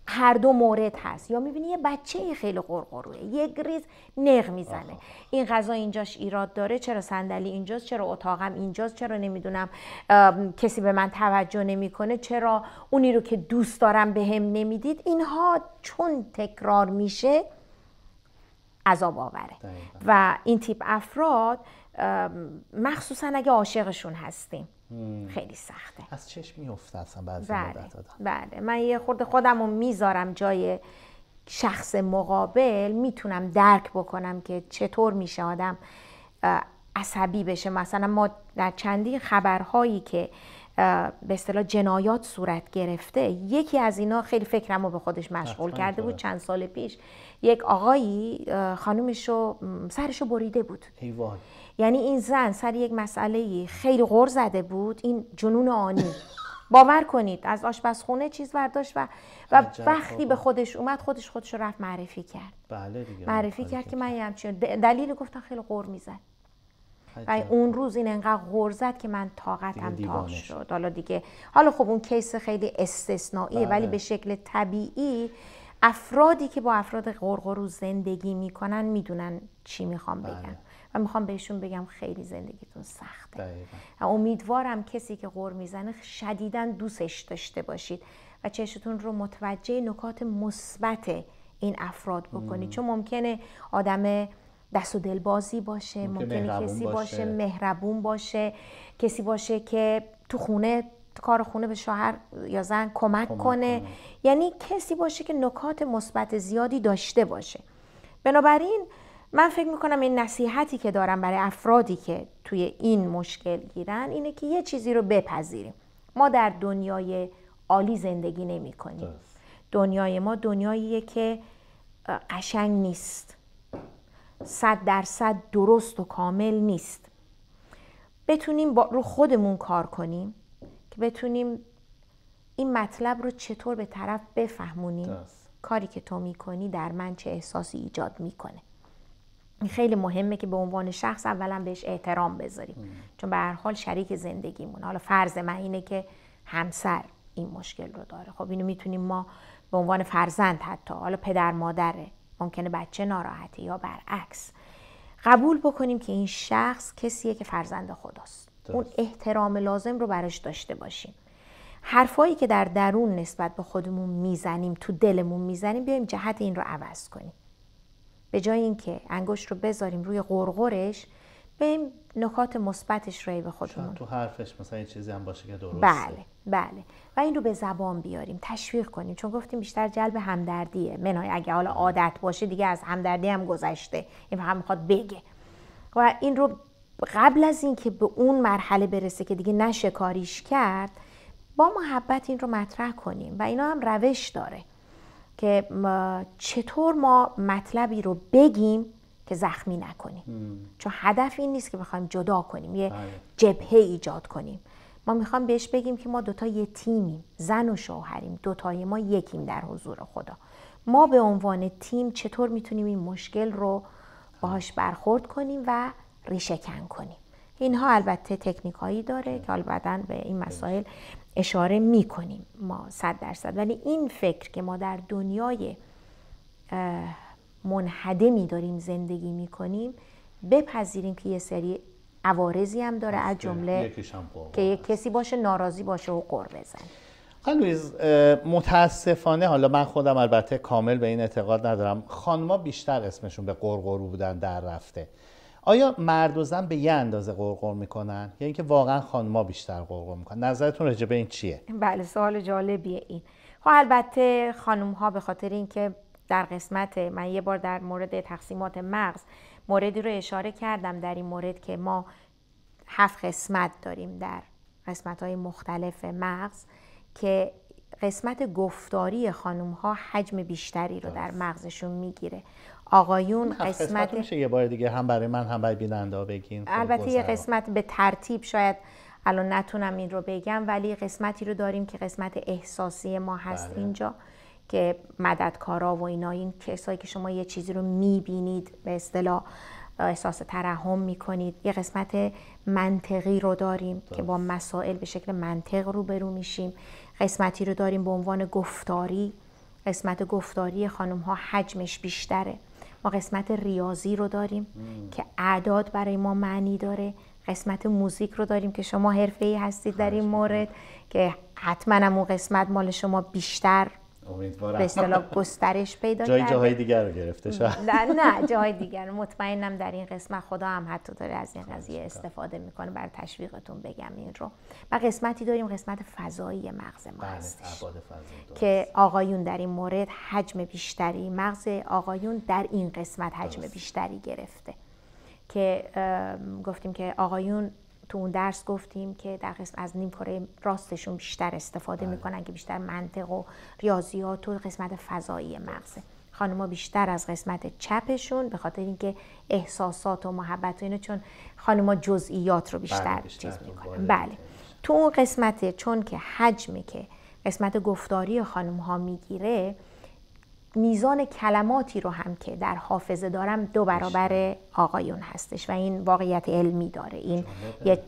هر دو مورد هست یا میبینی یه بچه خیلی قرقروه یه ریز نق میزنه این غذا اینجاش ایراد داره چرا صندلی اینجاست چرا اتاقم اینجاست چرا نمیدونم کسی به من توجه نمیکنه چرا اونی رو که دوست دارم بهم به نمیدید اینها چون تکرار میشه عذاب آوره و این تیپ افراد مخصوصا اگه عاشقشون هستیم خیلی سخته از چشم میفته اصلا بعضی بله. بله من یه خورده خودم رو میذارم جای شخص مقابل میتونم درک بکنم که چطور میشه آدم عصبی بشه مثلا ما در چندی خبرهایی که به اصطلاح جنایات صورت گرفته یکی از اینا خیلی فکرم رو به خودش مشغول کرده بود چند سال پیش یک آقایی خانومشو سرشو بریده بود یعنی این زن سر یک مسئله خیلی غور زده بود این جنون آنی باور کنید از آشپزخونه چیز برداشت و و وقتی به خودش اومد خودش خودش رو رفت معرفی کرد بله دیگه معرفی آره، کرد که من یه دلیل گفتن خیلی غور میزد و اون روز این انقدر غور زد که من طاقتم تا شد حالا دیگه حالا خب اون کیس خیلی استثنائیه بله. ولی به شکل طبیعی افرادی که با افراد قرقرو زندگی میکنن میدونن چی میخوام بله. بگم و میخوام بهشون بگم خیلی زندگیتون سخته امیدوارم کسی که غور میزنه شدیدا دوستش داشته باشید و چشتون رو متوجه نکات مثبت این افراد بکنید چون ممکنه آدم دست و دلبازی باشه ممکنه, کسی باشه. باشه مهربون باشه کسی باشه که تو خونه کار خونه به شوهر یا زن کمک, کنه. یعنی کسی باشه که نکات مثبت زیادی داشته باشه بنابراین من فکر میکنم این نصیحتی که دارم برای افرادی که توی این مشکل گیرن اینه که یه چیزی رو بپذیریم ما در دنیای عالی زندگی نمی کنیم دنیای ما دنیاییه که قشنگ نیست صد درصد درست و کامل نیست بتونیم با رو خودمون کار کنیم بتونیم این مطلب رو چطور به طرف بفهمونیم کاری که تو میکنی در من چه احساسی ایجاد میکنه این خیلی مهمه که به عنوان شخص اولا بهش احترام بذاریم چون به هر حال شریک زندگیمون حالا فرض من اینه که همسر این مشکل رو داره خب اینو میتونیم ما به عنوان فرزند حتی حالا پدر مادره ممکنه بچه ناراحته یا برعکس قبول بکنیم که این شخص کسیه که فرزند خداست اون احترام لازم رو براش داشته باشیم حرفایی که در درون نسبت به خودمون میزنیم تو دلمون میزنیم بیایم جهت این رو عوض کنیم به جای اینکه انگشت رو بذاریم روی قرقرش بیایم نکات مثبتش رو به خودمون تو حرفش مثلا این چیزی هم باشه که درسته بله بله و این رو به زبان بیاریم تشویق کنیم چون گفتیم بیشتر جلب همدردیه منای اگه حالا عادت باشه دیگه از همدردی هم گذشته این هم بگه و این رو قبل از اینکه به اون مرحله برسه که دیگه نشه کرد با محبت این رو مطرح کنیم و اینا هم روش داره که چطور ما مطلبی رو بگیم که زخمی نکنیم چون هدف این نیست که بخوایم جدا کنیم یه بله. جبهه ایجاد کنیم ما میخوام بهش بگیم که ما دوتا یه تیمیم زن و شوهریم دوتای ما یکیم در حضور خدا ما به عنوان تیم چطور میتونیم این مشکل رو باهاش برخورد کنیم و ریشهکن کنیم اینها البته تکنیکایی داره که حالا به این مسائل اشاره می کنیم ما صد درصد ولی این فکر که ما در دنیای می داریم زندگی می کنیم بپذیریم که یه سری عوارضی هم داره از بله، جمله که یک کسی باشه ناراضی باشه و قر بزنه. خانویز متاسفانه حالا من خودم البته کامل به این اعتقاد ندارم خانما بیشتر اسمشون به قرقرو بودن در رفته آیا مرد و زن به یه اندازه قرقر میکنن یا یعنی اینکه واقعا خانما بیشتر قرقر میکنن نظرتون راجع به این چیه بله سوال جالبیه این خب البته خانم ها به خاطر اینکه در قسمت من یه بار در مورد تقسیمات مغز موردی رو اشاره کردم در این مورد که ما هفت قسمت داریم در قسمت های مختلف مغز که قسمت گفتاری خانم ها حجم بیشتری رو در مغزشون میگیره آقایون خب، قسمت میشه یه بار دیگه هم برای من هم برای بیننده بگین خب، البته یه قسمت به ترتیب شاید الان نتونم این رو بگم ولی قسمتی رو داریم که قسمت احساسی ما هست بله. اینجا که مددکارا و اینا این کسایی که شما یه چیزی رو میبینید به اصطلاح احساس ترحم میکنید یه قسمت منطقی رو داریم که با مسائل به شکل منطق رو برو میشیم قسمتی رو داریم به عنوان گفتاری قسمت گفتاری خانم ها حجمش بیشتره ما قسمت ریاضی رو داریم که اعداد برای ما معنی داره قسمت موزیک رو داریم که شما حرفه هستید در این مورد که حتما اون قسمت مال شما بیشتر امیدوارم به گسترش پیدا جای جاهای دیگر رو گرفته شد نه نه جای دیگر مطمئنم در این قسمت خدا هم حتی داره از این قضیه استفاده میکنه برای تشویقتون بگم این رو و قسمتی داریم قسمت فضایی مغز ما بله، که آقایون در این مورد حجم بیشتری مغز آقایون در این قسمت حجم بیشتری گرفته که گفتیم که آقایون تو اون درس گفتیم که در قسم از نیم کره راستشون بیشتر استفاده بله. میکنن که بیشتر منطق و ریاضیات و قسمت فضایی بله. مغزه خانمها بیشتر از قسمت چپشون به خاطر اینکه احساسات و محبت و اینا چون خانم جزئیات رو بله، بیشتر, چیز میکنن بله تو اون قسمت چون که حجمی که قسمت گفتاری خانم ها میگیره میزان کلماتی رو هم که در حافظه دارم دو برابر آقایون هستش و این واقعیت علمی داره این یه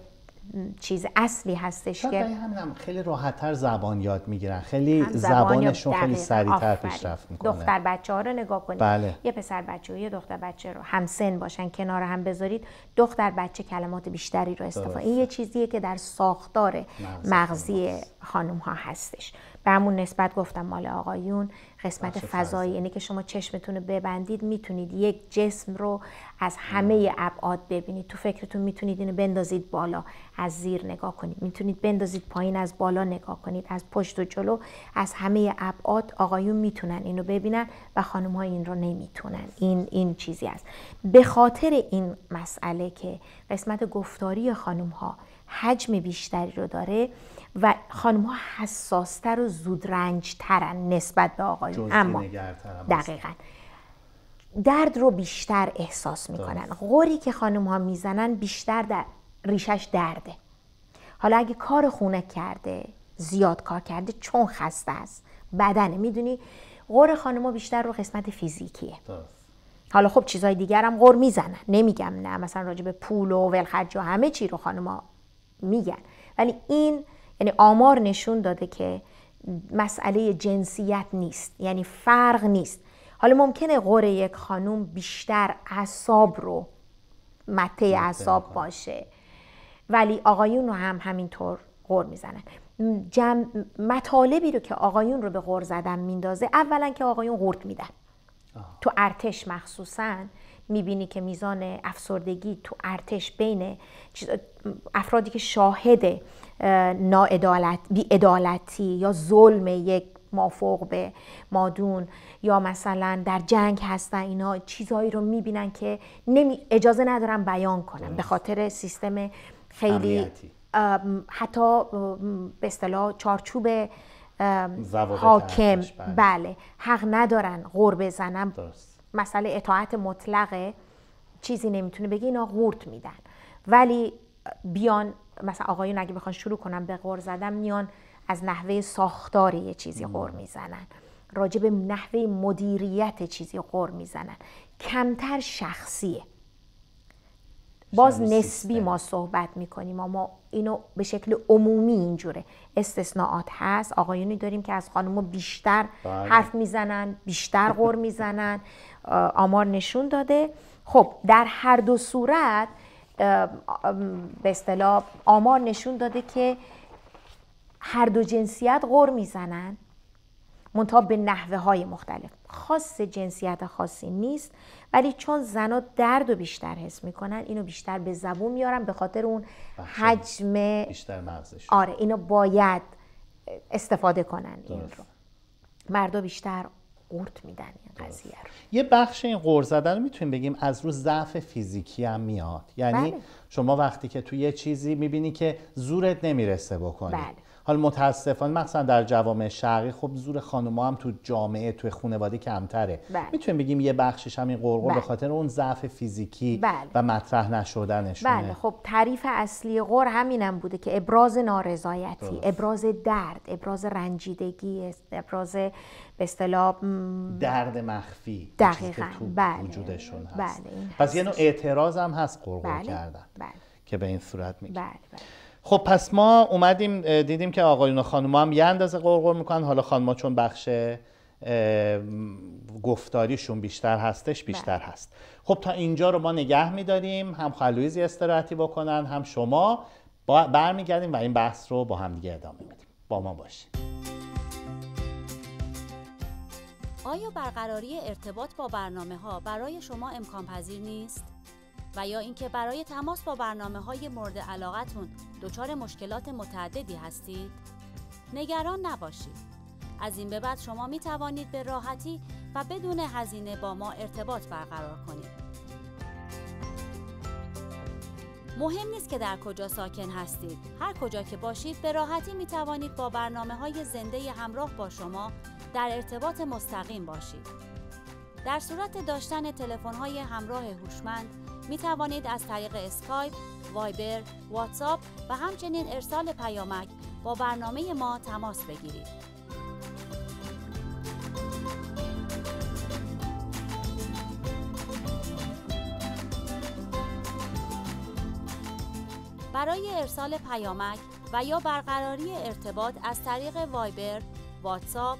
چیز اصلی هستش که هم خیلی راحتتر زبان یاد میگیرن خیلی زبانشون خیلی سریعتر پیشرفت میکنه دختر بچه ها رو نگاه کنید بله. یه پسر بچه و یه دختر بچه رو همسن باشن کنار هم بذارید دختر بچه کلمات بیشتری رو استفاده این یه چیزیه که در ساختار مغزی خانم ها هستش به نسبت گفتم مال آقایون قسمت فضایی یعنی که شما چشمتون رو ببندید میتونید یک جسم رو از همه ابعاد ببینید تو فکرتون میتونید اینو بندازید بالا از زیر نگاه کنید میتونید بندازید پایین از بالا نگاه کنید از پشت و جلو از همه ابعاد آقایون میتونن اینو ببینن و خانم ها این رو نمیتونن این این چیزی است به خاطر این مسئله که قسمت گفتاری خانم ها حجم بیشتری رو داره و خانم ها حساستر و زودرنجترن نسبت به آقایون اما دقیقا درد رو بیشتر احساس میکنن غوری که خانم ها میزنن بیشتر در ریشش درده حالا اگه کار خونه کرده زیاد کار کرده چون خسته است بدنه میدونی غور خانم بیشتر رو قسمت فیزیکیه حالا خب چیزای دیگر هم غور میزنن نمیگم نه مثلا راجب به پول و ولخرج و همه چی رو خانم میگن ولی این یعنی آمار نشون داده که مسئله جنسیت نیست یعنی فرق نیست حالا ممکنه غور یک خانوم بیشتر اعصاب رو مته اعصاب باشه ولی آقایون رو هم همینطور غور میزنن جمع مطالبی رو که آقایون رو به غور زدن میندازه اولا که آقایون غورت میدن تو ارتش مخصوصا میبینی که میزان افسردگی تو ارتش بین افرادی که شاهد ناعدالت بیعدالتی یا ظلم یک مافوق به مادون یا مثلا در جنگ هستن اینا چیزهایی رو میبینن که نمی اجازه ندارن بیان کنن به خاطر سیستم خیلی حتی به اصطلاح چارچوب حاکم بله. بله. حق ندارن غور بزنن مسئله اطاعت مطلقه چیزی نمیتونه بگی اینا قورت میدن ولی بیان مثلا آقایون اگه بخوان شروع کنم به قور زدن میان از نحوه ساختار یه چیزی قور میزنن راجع به نحوه مدیریت چیزی قور میزنن کمتر شخصیه باز نسبی ما صحبت میکنیم اما اینو به شکل عمومی اینجوره استثناءات هست آقایونی داریم که از خانمو بیشتر بله. حرف میزنن بیشتر قور میزنن آمار نشون داده خب در هر دو صورت به اصطلاح آمار نشون داده که هر دو جنسیت غور میزنن منتها به نحوه های مختلف خاص جنسیت خاصی نیست ولی چون زنا درد و بیشتر حس میکنن اینو بیشتر به زبون میارن به خاطر اون حجم بیشتر مغزش آره اینو باید استفاده کنن این رو. مردا بیشتر قورت میدن این قضیه رو یه بخش این قورت زدن رو میتونیم بگیم از رو ضعف فیزیکی هم میاد یعنی بله. شما وقتی که تو یه چیزی میبینی که زورت نمیرسه بکنی بله. حال متاسفانه مثلا در جوامع شرقی خب زور خانوما هم تو جامعه تو خانواده کمتره بله. میتونیم بگیم یه بخشش هم این قرقر به بله. خاطر اون ضعف فیزیکی بله. و مطرح نشدنشونه بله خب تعریف اصلی قر همینم بوده که ابراز نارضایتی ابراز درد ابراز رنجیدگی ابراز به اصطلاح درد مخفی دقیقاً بله، بله. وجودشون هست. بله پس یه نوع اعتراض هم هست قرقر بله. کردن بله. که به این صورت میگه بله،, بله. خب پس ما اومدیم دیدیم که آقایون و خانوما هم یه اندازه قرقر میکنن حالا خانوما چون بخش گفتاریشون بیشتر هستش بیشتر هست خب تا اینجا رو ما نگه میداریم هم خلویزی استراحتی بکنن هم شما برمیگردیم و این بحث رو با همدیگه ادامه میدیم با ما باشید آیا برقراری ارتباط با برنامه ها برای شما امکان پذیر نیست؟ و یا اینکه برای تماس با برنامه های مورد علاقتون دچار مشکلات متعددی هستید؟ نگران نباشید. از این به بعد شما می توانید به راحتی و بدون هزینه با ما ارتباط برقرار کنید. مهم نیست که در کجا ساکن هستید هر کجا که باشید به راحتی می توانید با برنامه های زنده همراه با شما در ارتباط مستقیم باشید. در صورت داشتن تلفن‌های همراه هوشمند می توانید از طریق اسکایپ، وایبر، واتساپ و همچنین ارسال پیامک با برنامه ما تماس بگیرید. برای ارسال پیامک و یا برقراری ارتباط از طریق وایبر، واتساپ،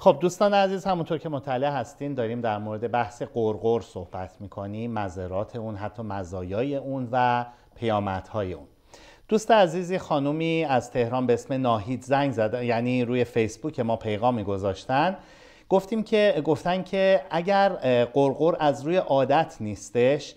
خب دوستان عزیز همونطور که مطلع هستین داریم در مورد بحث قرقر صحبت میکنیم مزرات اون حتی مزایای اون و پیامدهای اون دوست عزیزی خانومی از تهران به اسم ناهید زنگ زد یعنی روی فیسبوک ما پیغامی گذاشتن گفتیم که گفتن که اگر قرقر از روی عادت نیستش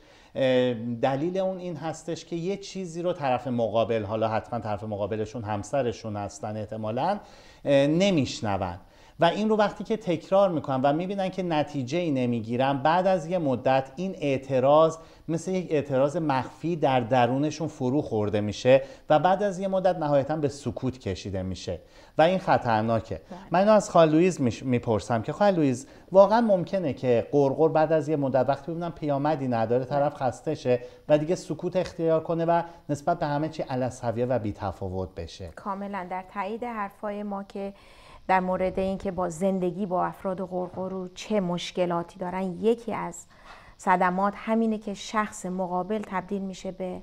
دلیل اون این هستش که یه چیزی رو طرف مقابل حالا حتما طرف مقابلشون همسرشون هستن احتمالا نمیشنون و این رو وقتی که تکرار میکنن و میبینن که نتیجه ای نمیگیرن بعد از یه مدت این اعتراض مثل یک اعتراض مخفی در درونشون فرو خورده میشه و بعد از یه مدت نهایتا به سکوت کشیده میشه و این خطرناکه بله. من اینو از لویز میپرسم که لویز واقعا ممکنه که قرقر بعد از یه مدت وقتی ببینم پیامدی نداره طرف شه و دیگه سکوت اختیار کنه و نسبت به همه چی و بیتفاوت بشه کاملا در تایید حرفای ما که در مورد اینکه با زندگی با افراد قرقرو چه مشکلاتی دارن یکی از صدمات همینه که شخص مقابل تبدیل میشه به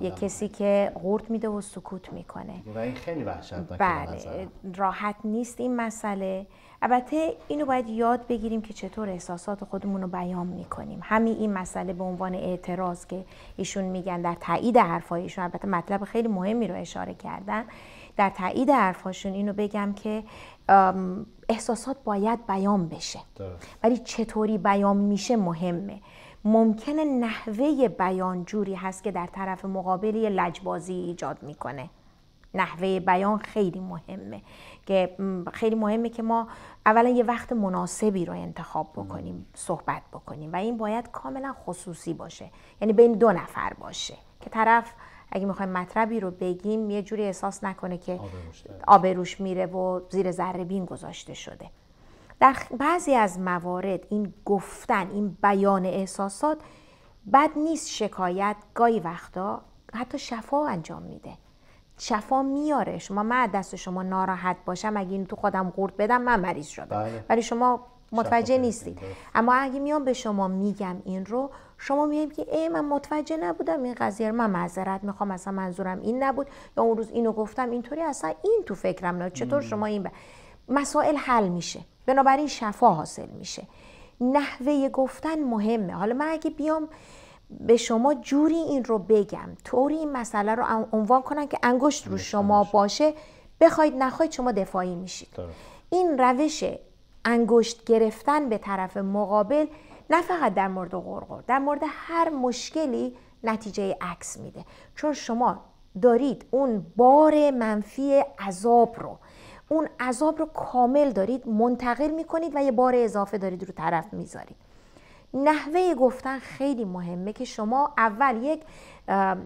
یه کسی که قورت میده و سکوت میکنه و این خیلی وحشتناکه بله راحت نیست این مسئله البته اینو باید یاد بگیریم که چطور احساسات خودمون رو بیان میکنیم همین این مسئله به عنوان اعتراض که ایشون میگن در تایید حرفایشون البته مطلب خیلی مهمی رو اشاره کردن در تایید حرفاشون اینو بگم که احساسات باید بیان بشه ولی چطوری بیان میشه مهمه ممکن نحوه بیان جوری هست که در طرف مقابل یه لجبازی ایجاد میکنه نحوه بیان خیلی مهمه که خیلی مهمه که ما اولا یه وقت مناسبی رو انتخاب بکنیم صحبت بکنیم و این باید کاملا خصوصی باشه یعنی بین دو نفر باشه که طرف اگه میخوایم مطلبی رو بگیم یه جوری احساس نکنه که آبروش میره و زیر ذره بین گذاشته شده در بعضی از موارد این گفتن این بیان احساسات بد نیست شکایت گاهی وقتا حتی شفا انجام میده شفا میاره شما من دست شما ناراحت باشم اگه این تو خودم قورت بدم من مریض شدم بله. ولی شما متوجه نیستید آره. اما اگه میام به شما میگم این رو شما میگم که ای من متوجه نبودم این قضیه رو من معذرت میخوام اصلا منظورم این نبود یا اون روز اینو گفتم اینطوری اصلا این تو فکرم نبود چطور شما این ب... مسائل حل میشه بنابراین شفا حاصل میشه نحوه گفتن مهمه حالا من اگه بیام به شما جوری این رو بگم طوری این مسئله رو عنوان کنم که انگشت رو شما باشه بخواید نخواید شما دفاعی میشید این روش انگشت گرفتن به طرف مقابل نه فقط در مورد غرغر در مورد هر مشکلی نتیجه عکس میده چون شما دارید اون بار منفی عذاب رو اون عذاب رو کامل دارید منتقل میکنید و یه بار اضافه دارید رو طرف میذارید نحوه گفتن خیلی مهمه که شما اول یک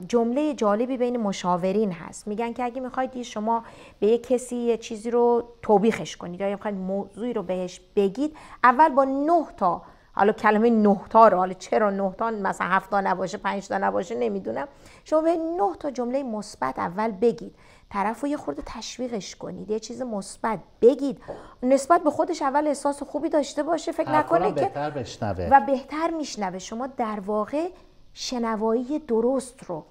جمله جالبی بین مشاورین هست میگن که اگه میخواید شما به یک کسی یه چیزی رو توبیخش کنید یا میخواید موضوعی رو بهش بگید اول با نه تا حالا کلمه نه تا رو حالا چرا نه تا مثلا هفت نباشه پنجتا تا نباشه نمیدونم شما به نه تا جمله مثبت اول بگید طرف رو یه خورده تشویقش کنید یه چیز مثبت بگید نسبت به خودش اول احساس خوبی داشته باشه فکر نکنه که بهتر و بهتر میشنوه شما در واقع شنوایی درست رو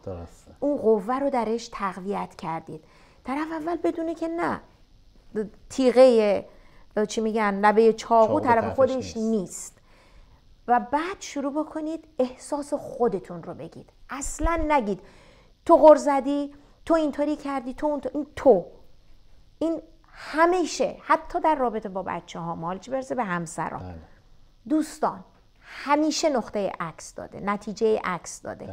اون قوه رو درش تقویت کردید طرف اول بدونه که نه تیغه چی میگن لبه چاقو طرف خودش نیست. و بعد شروع بکنید احساس خودتون رو بگید اصلا نگید تو غر زدی تو اینطوری کردی تو اون تو این تو این همیشه حتی در رابطه با بچه ها مالچ برسه به همسران بله. دوستان همیشه نقطه عکس داده نتیجه عکس داده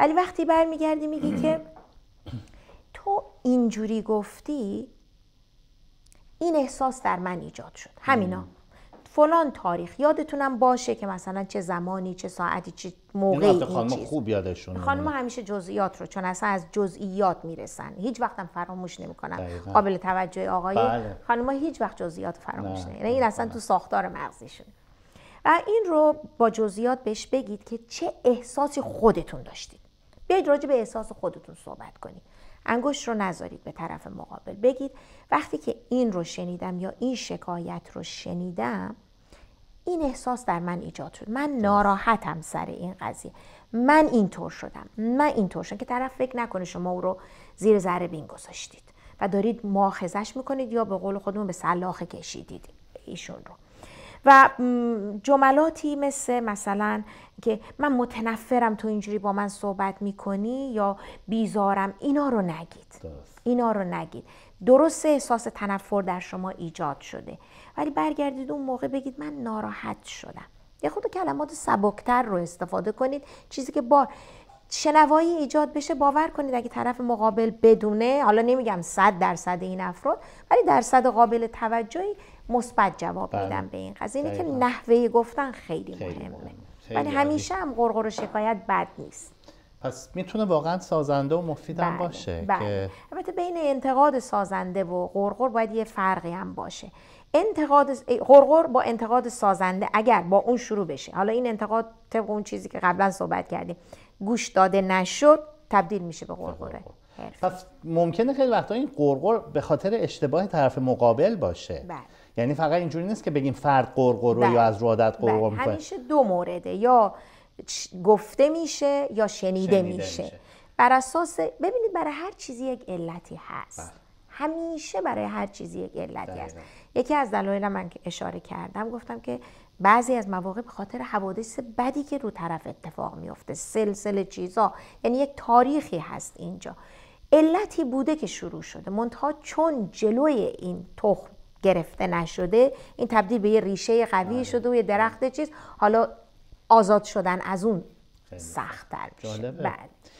ولی وقتی برمیگردی میگی که تو اینجوری گفتی این احساس در من ایجاد شد همینا فلان تاریخ یادتونم باشه که مثلا چه زمانی چه ساعتی چه موقعی این خانم خوب یادشون خانم همیشه جزئیات رو چون اصلا از جزئیات میرسن هیچ وقتم فراموش نمیکنن قابل توجه آقای بله. خانم هیچ وقت جزئیات فراموش نه. این یعنی اصلا تو ساختار مغزیشون و این رو با جزئیات بهش بگید که چه احساسی خودتون داشتید بیاید راجع به احساس خودتون صحبت کنید انگشت رو نذارید به طرف مقابل بگید وقتی که این رو شنیدم یا این شکایت رو شنیدم این احساس در من ایجاد شد من ناراحتم سر این قضیه من اینطور شدم من اینطور شدم که طرف فکر نکنه شما او رو زیر ذره بین گذاشتید و دارید ماخذش میکنید یا به قول خودمون به سلاخه کشیدید ایشون رو و جملاتی مثل مثلا که من متنفرم تو اینجوری با من صحبت میکنی یا بیزارم اینا رو نگید اینا رو نگید درست احساس تنفر در شما ایجاد شده ولی برگردید اون موقع بگید من ناراحت شدم یه خود کلمات سبکتر رو استفاده کنید چیزی که با شنوایی ایجاد بشه باور کنید اگه طرف مقابل بدونه حالا نمیگم صد درصد این افراد ولی درصد قابل توجهی مثبت جواب بله. میدم به این قضیه اینه که نحوه گفتن خیلی, مهمه ولی همیشه هم قرقر و شکایت بد نیست پس میتونه واقعا سازنده و مفید هم بله، باشه بله. که بین انتقاد سازنده و قرقر باید یه فرقی هم باشه انتقاد غرغر با انتقاد سازنده اگر با اون شروع بشه حالا این انتقاد طبق اون چیزی که قبلا صحبت کردیم گوش داده نشد تبدیل میشه به غرغره پس ممکنه خیلی وقتا این غرغر به خاطر اشتباه طرف مقابل باشه بله. یعنی فقط اینجوری نیست که بگیم فرد قرقرو یا بله. از رو عادت بله. قرقر میکنه همیشه دو مورده یا گفته میشه یا شنیده, میشه. بر اساس ببینید برای هر چیزی یک علتی هست بله. همیشه برای هر چیزی یک علتی هست یکی از دلایل من که اشاره کردم گفتم که بعضی از مواقع به خاطر حوادث بدی که رو طرف اتفاق میفته سلسله چیزا یعنی یک تاریخی هست اینجا علتی بوده که شروع شده منتها چون جلوی این تخم گرفته نشده این تبدیل به یه ریشه قوی آه. بله. شده و یه درخت چیز حالا آزاد شدن از اون سخت تر میشه بله.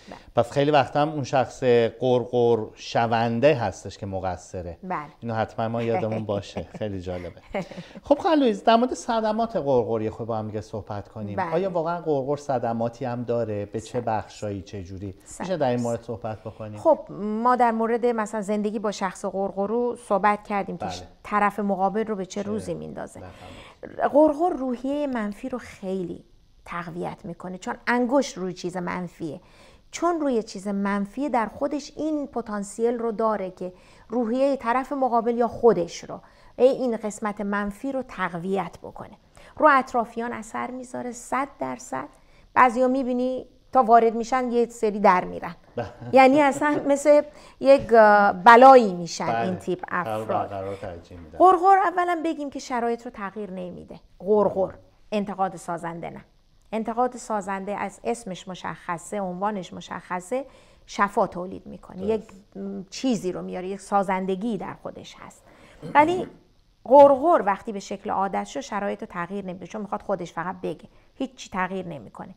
بله. پس خیلی وقت هم اون شخص قرقر شونده هستش که مقصره بله. اینو حتما ما یادمون باشه خیلی جالبه خب خلویز در مورد صدمات قرقری خود با هم صحبت کنیم بله. آیا واقعا قرقر صدماتی هم داره به چه بخشایی چه جوری میشه در این مورد صحبت بکنیم خب ما در مورد مثلا زندگی با شخص قرقرو صحبت کردیم که بله. طرف مقابل رو به چه روزی میندازه بله. قرقر روحیه منفی رو خیلی تقویت میکنه چون انگشت روی چیز منفیه چون روی چیز منفی در خودش این پتانسیل رو داره که روحیه طرف مقابل یا خودش رو این قسمت منفی رو تقویت بکنه رو اطرافیان اثر میذاره صد درصد بعضیا میبینی تا وارد میشن یه سری در میرن بله. یعنی اصلا مثل یک بلایی میشن بله. این تیپ افراد قرقر اولا بگیم که شرایط رو تغییر نمیده قرقر انتقاد سازنده نه انتقاد سازنده از اسمش مشخصه عنوانش مشخصه شفا تولید میکنه یک چیزی رو میاره یک سازندگی در خودش هست ولی غرغر وقتی به شکل عادت شد شرایط رو تغییر نمیده چون میخواد خودش فقط بگه هیچی تغییر نمیکنه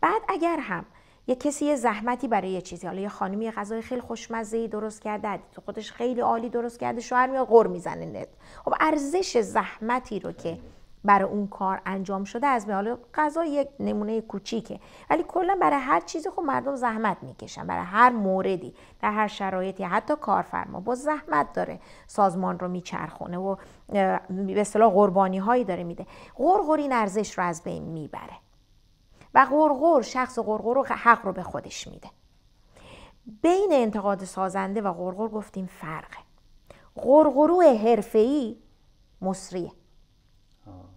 بعد اگر هم یه کسی یه زحمتی برای یه چیزی حالا یه خانمی غذای خیلی خوشمزه ای درست کرده تو خودش خیلی عالی درست کرده شوهر میاد غر میزنه خب ارزش زحمتی رو که برای اون کار انجام شده از به حال غذا یک نمونه کوچیکه ولی کلا برای هر چیزی خب مردم زحمت میکشن برای هر موردی در هر شرایطی حتی کارفرما با زحمت داره سازمان رو میچرخونه و به اصطلاح قربانی هایی داره میده غرغر این ارزش رو از بین میبره و غرغر شخص غرغر رو حق رو به خودش میده بین انتقاد سازنده و غرغر گفتیم فرقه غرغرو حرفه‌ای مصریه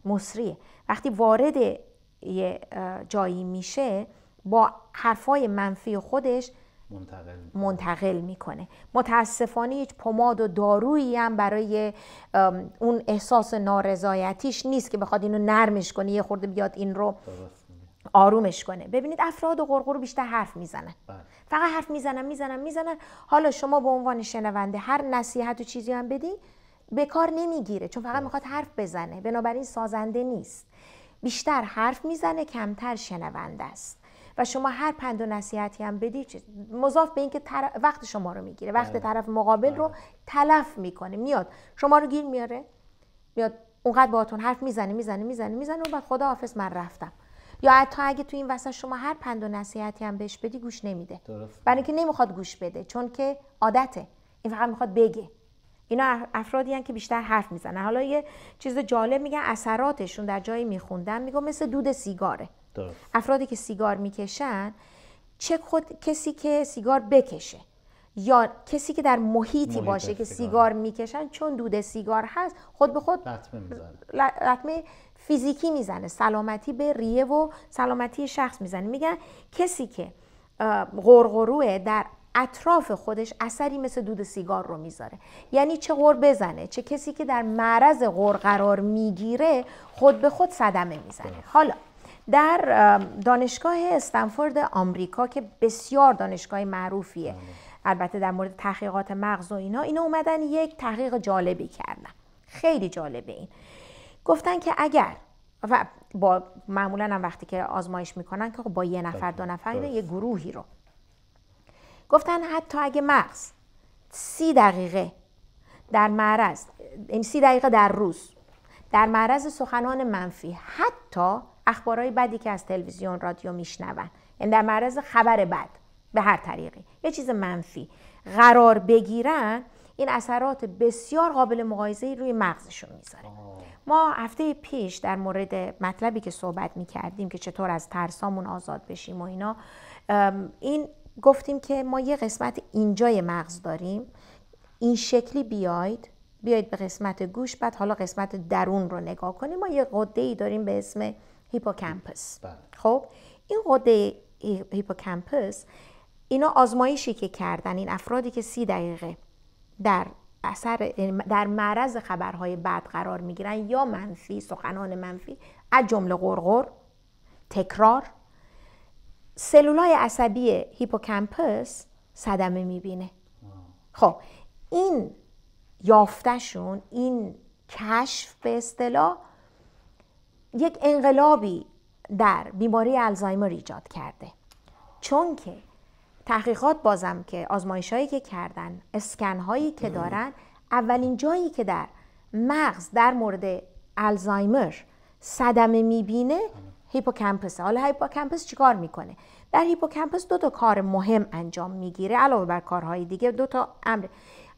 مصریه وقتی وارد یه جایی میشه با حرفای منفی خودش منتقل, میکنه متاسفانه هیچ پماد و دارویی هم برای اون احساس نارضایتیش نیست که بخواد اینو نرمش کنه یه خورده بیاد این رو آرومش کنه ببینید افراد و قرقرو بیشتر حرف میزنن بله. فقط حرف میزنن میزنن میزنن حالا شما به عنوان شنونده هر نصیحت و چیزی هم بدی به کار نمیگیره چون فقط میخواد حرف بزنه بنابراین سازنده نیست بیشتر حرف میزنه کمتر شنونده است و شما هر پند و نصیحتی هم بدی مضاف به اینکه تر... وقت شما رو میگیره وقت بله. طرف مقابل رو بله. تلف میکنه میاد شما رو گیر میاره میاد اونقدر باهاتون حرف میزنه میزنه میزنه میزنه و بعد خدا من رفتم یا حتی اگه تو این وسط شما هر پند و نصیحتی هم بهش بدی گوش نمیده برای اینکه نمیخواد گوش بده چون که عادته این فقط میخواد بگه اینا افرادی هن که بیشتر حرف میزنن حالا یه چیز جالب میگن اثراتشون در جایی میخوندن میگم مثل دود سیگاره افرادی که سیگار میکشن چه خود کسی که سیگار بکشه یا کسی که در محیطی باشه که آره. سیگار, میکشن چون دود سیگار هست خود به خود لطمه, میزنه. لطمه فیزیکی میزنه سلامتی به ریه و سلامتی شخص میزنه میگن کسی که غرغروه در اطراف خودش اثری مثل دود سیگار رو میذاره یعنی چه غور بزنه چه کسی که در معرض غور قرار میگیره خود به خود صدمه میزنه حالا در دانشگاه استنفورد آمریکا که بسیار دانشگاه معروفیه بله. البته در مورد تحقیقات مغز و اینا اینا اومدن یک تحقیق جالبی کردن خیلی جالبه این گفتن که اگر و با معمولا هم وقتی که آزمایش میکنن که خب با یه نفر بله. دو نفر یه گروهی رو گفتن حتی اگه مغز سی دقیقه در معرض این یعنی سی دقیقه در روز در معرض سخنان منفی حتی اخبارهای بدی که از تلویزیون رادیو میشنون یعنی در معرض خبر بد به هر طریقی یه چیز منفی قرار بگیرن این اثرات بسیار قابل مقایزه روی مغزشون میذاره ما هفته پیش در مورد مطلبی که صحبت میکردیم که چطور از ترسامون آزاد بشیم و اینا این گفتیم که ما یه قسمت اینجای مغز داریم این شکلی بیاید بیاید به قسمت گوش بعد حالا قسمت درون رو نگاه کنیم ما یه قده ای داریم به اسم هیپوکمپس بله. خب این قده هیپوکمپس اینا آزمایشی که کردن این افرادی که سی دقیقه در اثر در معرض خبرهای بد قرار میگیرن یا منفی سخنان منفی از جمله غرغر تکرار سلولای عصبی هیپوکمپس صدمه میبینه خب این یافتشون این کشف به اصطلاح یک انقلابی در بیماری الزایمر ایجاد کرده چون که تحقیقات بازم که آزمایش هایی که کردن اسکن هایی که دارن اولین جایی که در مغز در مورد الزایمر صدمه میبینه هیپوکامپس حالا هیپوکامپس چیکار میکنه در هیپوکمپس دو تا کار مهم انجام میگیره علاوه بر کارهای دیگه دو تا امر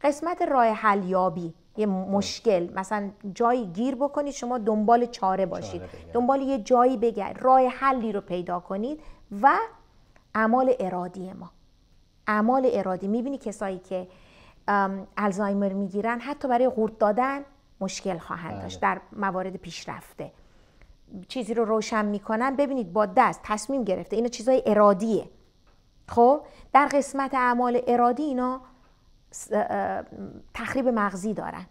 قسمت راه یابی یه مشکل مثلا جایی گیر بکنید شما دنبال چاره باشید دنبال یه جایی بگرد راه حلی رو پیدا کنید و اعمال ارادی ما اعمال ارادی میبینی کسایی که الزایمر میگیرن حتی برای قورت دادن مشکل خواهند داشت بله. در موارد پیشرفته چیزی رو روشن میکنن ببینید با دست تصمیم گرفته اینا چیزای ارادیه خب در قسمت اعمال ارادی اینا تخریب مغزی دارن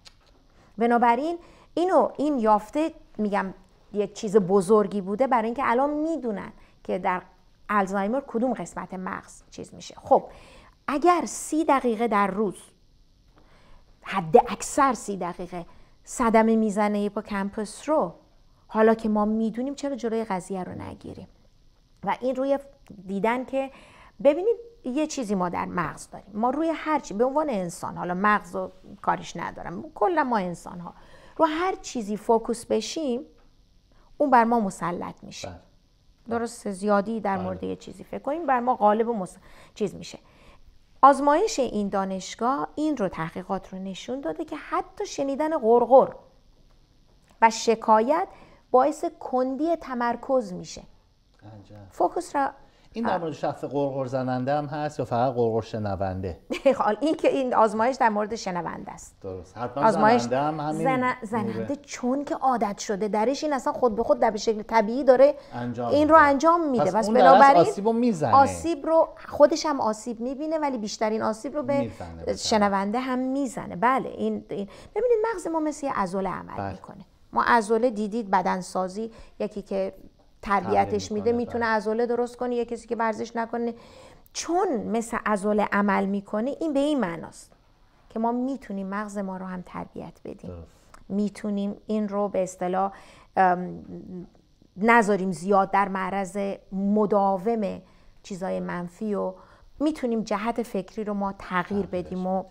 بنابراین اینو این یافته میگم یک چیز بزرگی بوده برای اینکه الان میدونن که در الزایمر کدوم قسمت مغز چیز میشه خب اگر سی دقیقه در روز حد اکثر سی دقیقه صدمه میزنه کمپس رو حالا که ما میدونیم چرا جلوی قضیه رو نگیریم و این روی دیدن که ببینید یه چیزی ما در مغز داریم ما روی هر چی به عنوان انسان حالا مغز و کارش ندارم کلا ما انسان ها رو هر چیزی فوکوس بشیم اون بر ما مسلط میشه بله. درست زیادی در بله. مورد یه چیزی فکر کنیم بر ما غالب و مس... چیز میشه آزمایش این دانشگاه این رو تحقیقات رو نشون داده که حتی شنیدن غرغر و شکایت باعث کندی تمرکز میشه فوکس را این در مورد شخص قرقر زننده هم هست یا فقط قرقر شنونده این که این آزمایش در مورد شنونده است درست حتما آزمایش زننده هم همین زن... زننده چون که عادت شده درش این اصلا خود به خود در شکل طبیعی داره این رو انجام میده پس, پس بنابراین آسیب رو میزنه آسیب رو خودش هم آسیب میبینه ولی بیشترین آسیب رو به شنونده هم میزنه بله این, ببینید مغز ما مثل یه عضله عمل بله. میکنه ما عضله دیدید بدنسازی یکی که تربیتش میده میتونه بله. عضله درست کنه یکی کسی که ورزش نکنه چون مثل عضله عمل میکنه این به این معناست که ما میتونیم مغز ما رو هم تربیت بدیم میتونیم این رو به اصطلاح نذاریم زیاد در معرض مداوم چیزای منفی و میتونیم جهت فکری رو ما تغییر بدیم و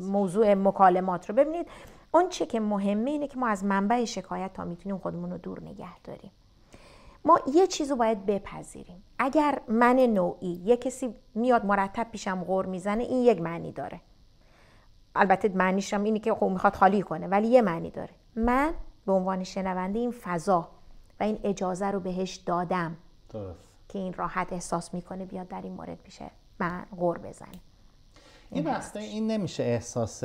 موضوع مکالمات رو ببینید اون چه که مهمه اینه که ما از منبع شکایت تا میتونیم خودمون رو دور نگه داریم ما یه چیز رو باید بپذیریم اگر من نوعی یه کسی میاد مرتب پیشم غور میزنه این یک معنی داره البته معنیشم اینه که خب میخواد خالی کنه ولی یه معنی داره من به عنوان شنونده این فضا و این اجازه رو بهش دادم که این راحت احساس میکنه بیاد در این مورد پیشه من غور بزنه این, این این نمیشه احساس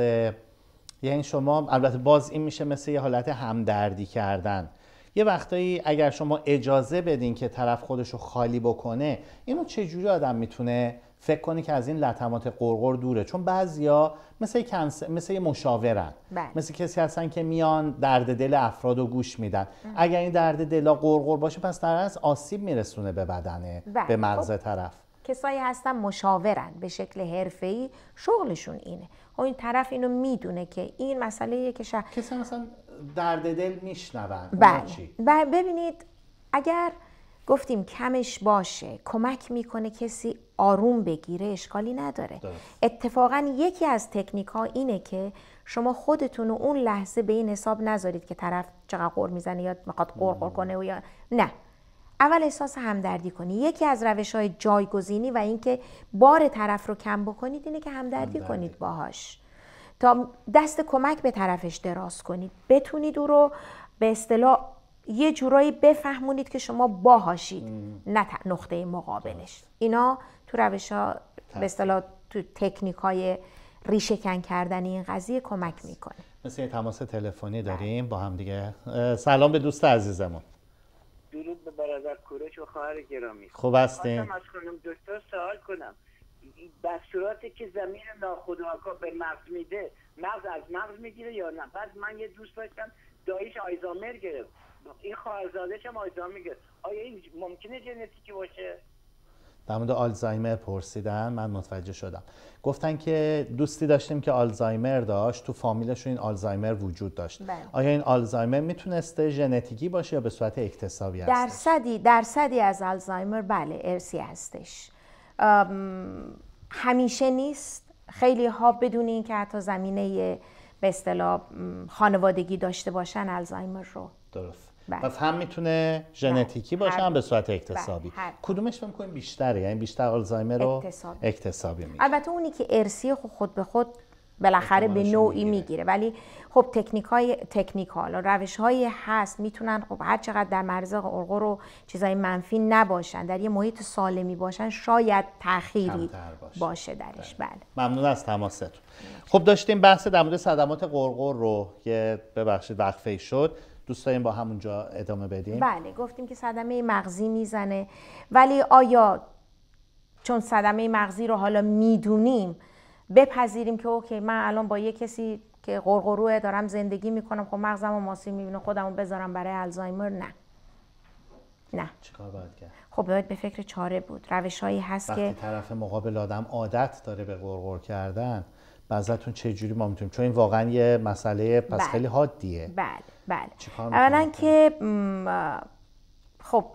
یعنی شما البته باز این میشه مثل یه حالت همدردی کردن یه وقتایی اگر شما اجازه بدین که طرف خودشو خالی بکنه اینو چجوری آدم میتونه فکر کنی که از این لطمات قرقر دوره چون بعضیا مثل کنس... مثل مشاورن بله. مثل کسی هستن که میان درد دل افراد رو گوش میدن اگر این درد دلا قرقر باشه پس در از آسیب میرسونه به بدنه بله. به مغز خب، طرف کسایی هستن مشاورن به شکل حرفه‌ای شغلشون اینه خب این طرف اینو میدونه که این مسئله که شخص کسی مثلا درد دل میشنون بله. بله ببینید اگر گفتیم کمش باشه کمک میکنه کسی آروم بگیره اشکالی نداره اتفاقا یکی از تکنیک ها اینه که شما خودتون رو اون لحظه به این حساب نذارید که طرف چقدر قر میزنه یا میخواد قرقر کنه و یا نه اول احساس همدردی کنی یکی از روش های جایگزینی و اینکه بار طرف رو کم بکنید اینه که همدردی, همدردی. کنید باهاش تا دست کمک به طرفش دراز کنید بتونید او رو به اصطلاح یه جورایی بفهمونید که شما باهاشید نه نقطه مقابلش اینا تو روش ها به اصطلاح تو تکنیک های ریشهکن کردن این قضیه کمک میکنه مثل تماس تلفنی داریم با هم دیگه سلام به دوست عزیزمون درود به برادر کورش و خواهر گرامی خوب هستین از خانم دکتر سوال کنم صورتی که زمین ناخودآگاه به مغز میده مغز از مغز میگیره یا نه بعد من یه دوست داشتم دایش آیزامر گرفت این خواهرزادهشم هم آیزامر گرفت آیا این ممکنه ژنتیکی باشه در مورد آلزایمر پرسیدن من متوجه شدم گفتن که دوستی داشتیم که آلزایمر داشت تو فامیلشون این آلزایمر وجود داشت بله. آیا این آلزایمر میتونسته ژنتیکی باشه یا به صورت اکتسابی هست درصدی درصدی از آلزایمر بله ارسی هستش همیشه نیست خیلی ها بدون اینکه حتی زمینه به اصطلاح خانوادگی داشته باشن آلزایمر رو درست بله. پس هم میتونه بله. ژنتیکی باشه هم به صورت بله، اکتسابی کدومش فکر بیشتره یعنی بیشتر آلزایمر رو اکتسابی, میکنه میگیره البته اونی که ارسی خود به خود بالاخره به نوعی میگیره ولی خب تکنیک های تکنیک ها روش های هست میتونن خب هر چقدر در مرز قرقر رو چیزای منفی نباشن در یه محیط سالمی باشن شاید تأخیری باشه. درش بله ممنون از تماستون خب داشتیم بحث در مورد صدمات قرقر رو که ببخشید وقفه شد دوست با همونجا ادامه بدیم بله گفتیم که صدمه مغزی میزنه ولی آیا چون صدمه مغزی رو حالا میدونیم بپذیریم که اوکی من الان با یه کسی که قرقروه دارم زندگی میکنم خب مغزم و ماسی میبینه خودم رو بذارم برای الزایمر نه نه چیکار باید کرد خب باید به فکر چاره بود روش هایی هست وقتی که طرف مقابل آدم عادت داره به قرقر کردن بعضتون چه جوری ما میتونیم چون این واقعا یه مسئله پس بله. خیلی حادیه بله بله اولا که خب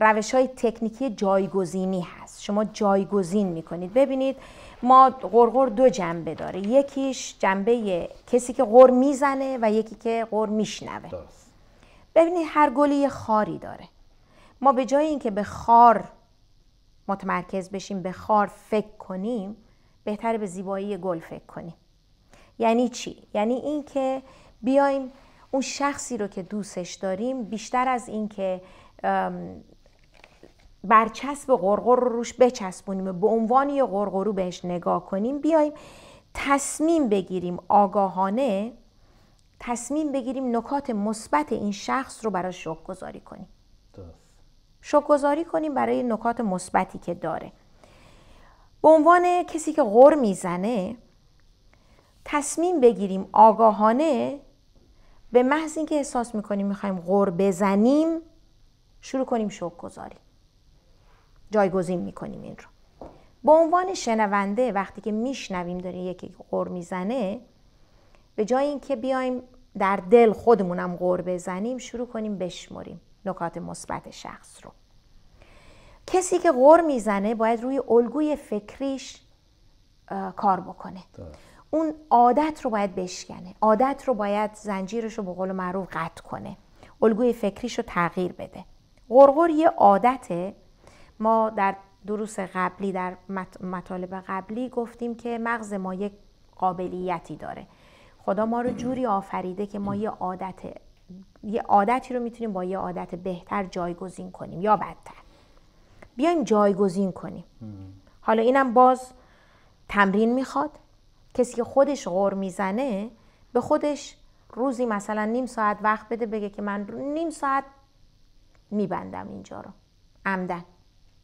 روش های تکنیکی جایگزینی هست شما جایگزین میکنید ببینید ما غرغر دو جنبه داره یکیش جنبه کسی که غر میزنه و یکی که غر میشنوه ببینید هر گلی یه خاری داره ما به جای اینکه به خار متمرکز بشیم به خار فکر کنیم بهتر به زیبایی گل فکر کنیم یعنی چی یعنی اینکه بیایم اون شخصی رو که دوستش داریم بیشتر از اینکه برچسب قرقر رو روش بچسبونیم به عنوان یه قرقرو بهش نگاه کنیم بیایم تصمیم بگیریم آگاهانه تصمیم بگیریم نکات مثبت این شخص رو برای شوق گذاری کنیم شوق کنیم برای نکات مثبتی که داره به عنوان کسی که غر میزنه تصمیم بگیریم آگاهانه به محض اینکه احساس میکنیم میخوایم غور بزنیم شروع کنیم شوک گذاری جایگزین میکنیم این رو به عنوان شنونده وقتی که میشنویم داره یکی غور میزنه به جای اینکه بیایم در دل خودمونم غور بزنیم شروع کنیم بشمریم نکات مثبت شخص رو کسی که غور میزنه باید روی الگوی فکریش کار بکنه اون عادت رو باید بشکنه عادت رو باید زنجیرش رو به قول معروف قطع کنه الگوی فکریش رو تغییر بده غرغر یه عادته ما در دروس قبلی در مطالب قبلی گفتیم که مغز ما یک قابلیتی داره خدا ما رو جوری آفریده که ما یه عادت یه عادتی رو میتونیم با یه عادت بهتر جایگزین کنیم یا بدتر بیایم جایگزین کنیم حالا اینم باز تمرین میخواد کسی که خودش غور میزنه به خودش روزی مثلا نیم ساعت وقت بده بگه که من نیم ساعت میبندم اینجا رو عمدن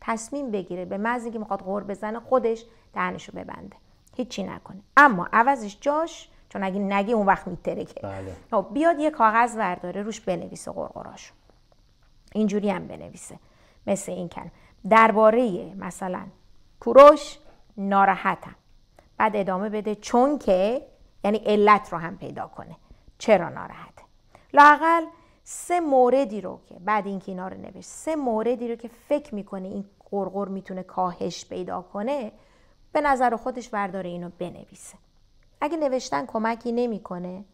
تصمیم بگیره به محض اینکه میخواد غور بزنه خودش دهنش ببنده هیچی نکنه اما عوضش جاش چون اگه نگی اون وقت میترکه بله. خب، بیاد یه کاغذ ورداره روش بنویسه قرقراشو اینجوری هم بنویسه مثل این کلمه درباره مثلا کوروش ناراحتم بعد ادامه بده چون که یعنی علت رو هم پیدا کنه چرا ناراحت لاقل سه موردی رو که بعد اینکه اینا رو نوشت سه موردی رو که فکر میکنه این قرقر میتونه کاهش پیدا کنه به نظر خودش برداره اینو بنویسه اگه نوشتن کمکی نمیکنه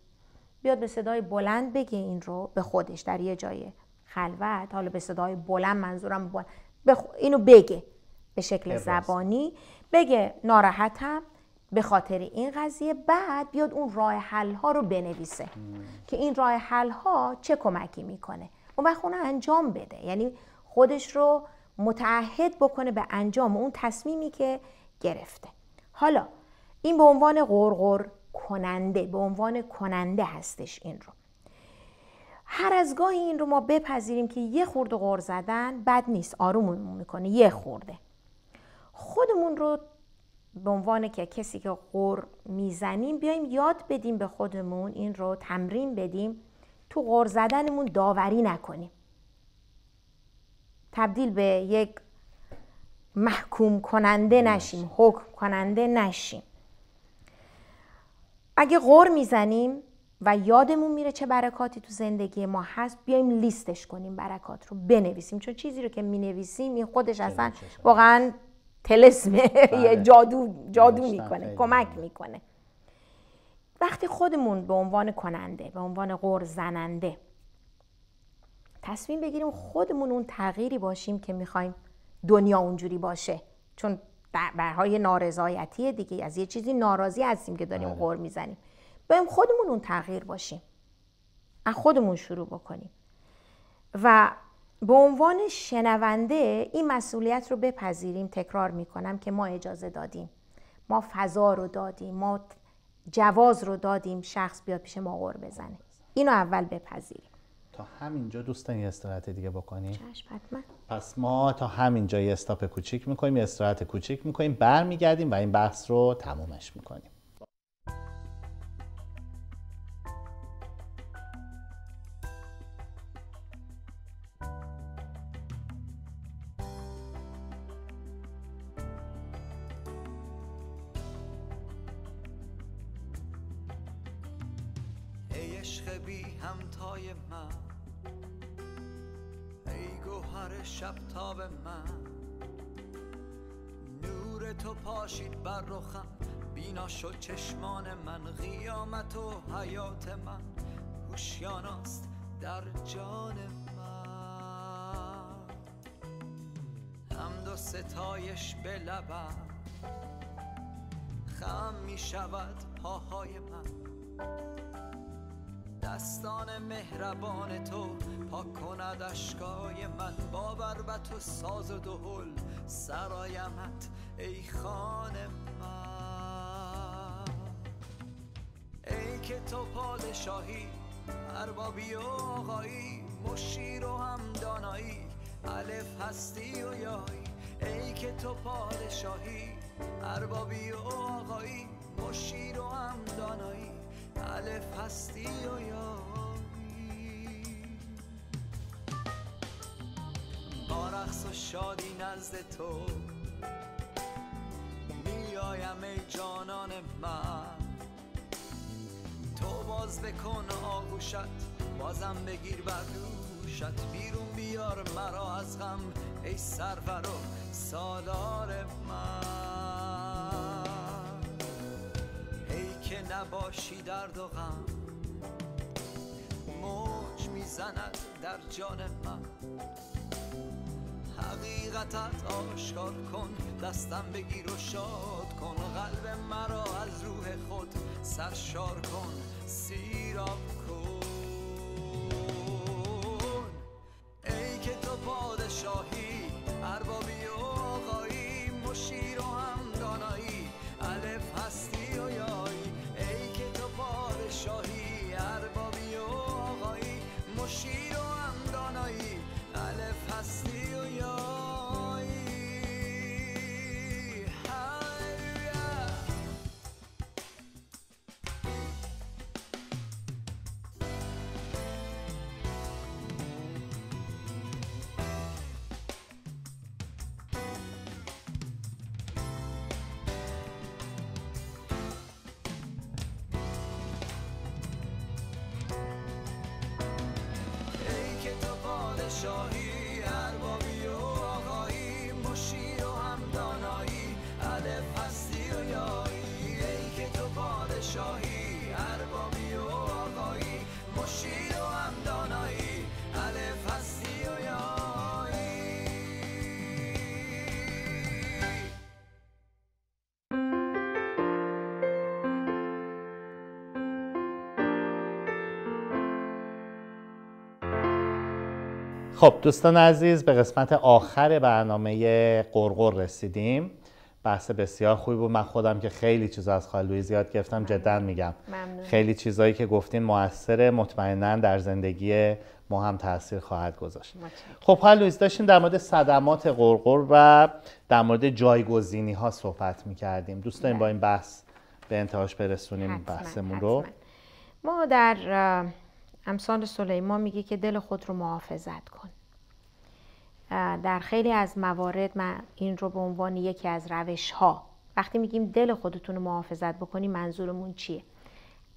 بیاد به صدای بلند بگه این رو به خودش در یه جای خلوت حالا به صدای بلند منظورم بلند. اینو بگه به شکل زبانی بگه ناراحتم به خاطر این قضیه بعد بیاد اون راه حل ها رو بنویسه که این راه حل ها چه کمکی میکنه اون وقت اون انجام بده یعنی خودش رو متعهد بکنه به انجام اون تصمیمی که گرفته حالا این به عنوان غرغر کننده به عنوان کننده هستش این رو هر از گاهی این رو ما بپذیریم که یه خورده غر زدن بد نیست آرومون میکنه یه خورده خودمون رو به عنوان که کسی که قر میزنیم بیایم یاد بدیم به خودمون این رو تمرین بدیم تو غور زدنمون داوری نکنیم تبدیل به یک محکوم کننده نشیم حکم کننده نشیم اگه غور میزنیم و یادمون میره چه برکاتی تو زندگی ما هست بیایم لیستش کنیم برکات رو بنویسیم چون چیزی رو که مینویسیم این خودش اصلا واقعا تلسمه یه بله. جادو جادو میکنه کمک میکنه وقتی خودمون به عنوان کننده به عنوان غور زننده تصمیم بگیریم خودمون اون تغییری باشیم که میخوایم دنیا اونجوری باشه چون برهای نارضایتی دیگه از یه چیزی ناراضی هستیم که داریم بله. غور میزنیم بایم خودمون اون تغییر باشیم از خودمون شروع بکنیم و به عنوان شنونده این مسئولیت رو بپذیریم تکرار میکنم که ما اجازه دادیم ما فضا رو دادیم ما جواز رو دادیم شخص بیاد پیش ما غور بزنه اینو اول بپذیریم تا همینجا دوستان یه استراحت دیگه بکنیم پس ما تا همینجا یه استاپ کوچیک میکنیم یه استراحت کوچیک میکنیم برمیگردیم و این بحث رو تمومش میکنیم من ای گوهر شب تاب من نور تو پاشید بر رخم بینا شد چشمان من قیامت و حیات من هوشیاناست در جان من حمد و ستایش به خم می شود پاهای من دستان مهربان تو پاک کند اشکای من باور بربت تو ساز و دهل سرایمت ای خان من ای که تو پادشاهی اربابی و آقایی مشیر و همدانایی دانایی الف هستی و یایی ای که تو پادشاهی اربابی و آقایی مشیر و همدانایی الف هستی و با و شادی نزد تو میایم ای جانان من تو باز بکن آگوشت بازم بگیر بر دوشت بیرون بیار مرا از غم ای سرور و سالار من که نباشی درد و غم موج میزند در جان من حقیقتت آشکار کن دستم بگیر و شاد کن قلب مرا از روح خود سرشار کن سیراب خب دوستان عزیز به قسمت آخر برنامه قرقر رسیدیم بحث بسیار خوبی بود من خودم که خیلی چیزا از لویز یاد گرفتم جدا میگم ممنون. خیلی چیزایی که گفتین موثر مطمئنا در زندگی ما هم تاثیر خواهد گذاشت خب لویز داشتیم در مورد صدمات قرقر و در مورد جایگزینی ها صحبت میکردیم دوست داریم بله. با این بحث به انتهاش برسونیم بحثمون رو ما در امثال سلیمان میگه که دل خود رو محافظت کن در خیلی از موارد من این رو به عنوان یکی از روش ها وقتی میگیم دل خودتون رو محافظت بکنی منظورمون چیه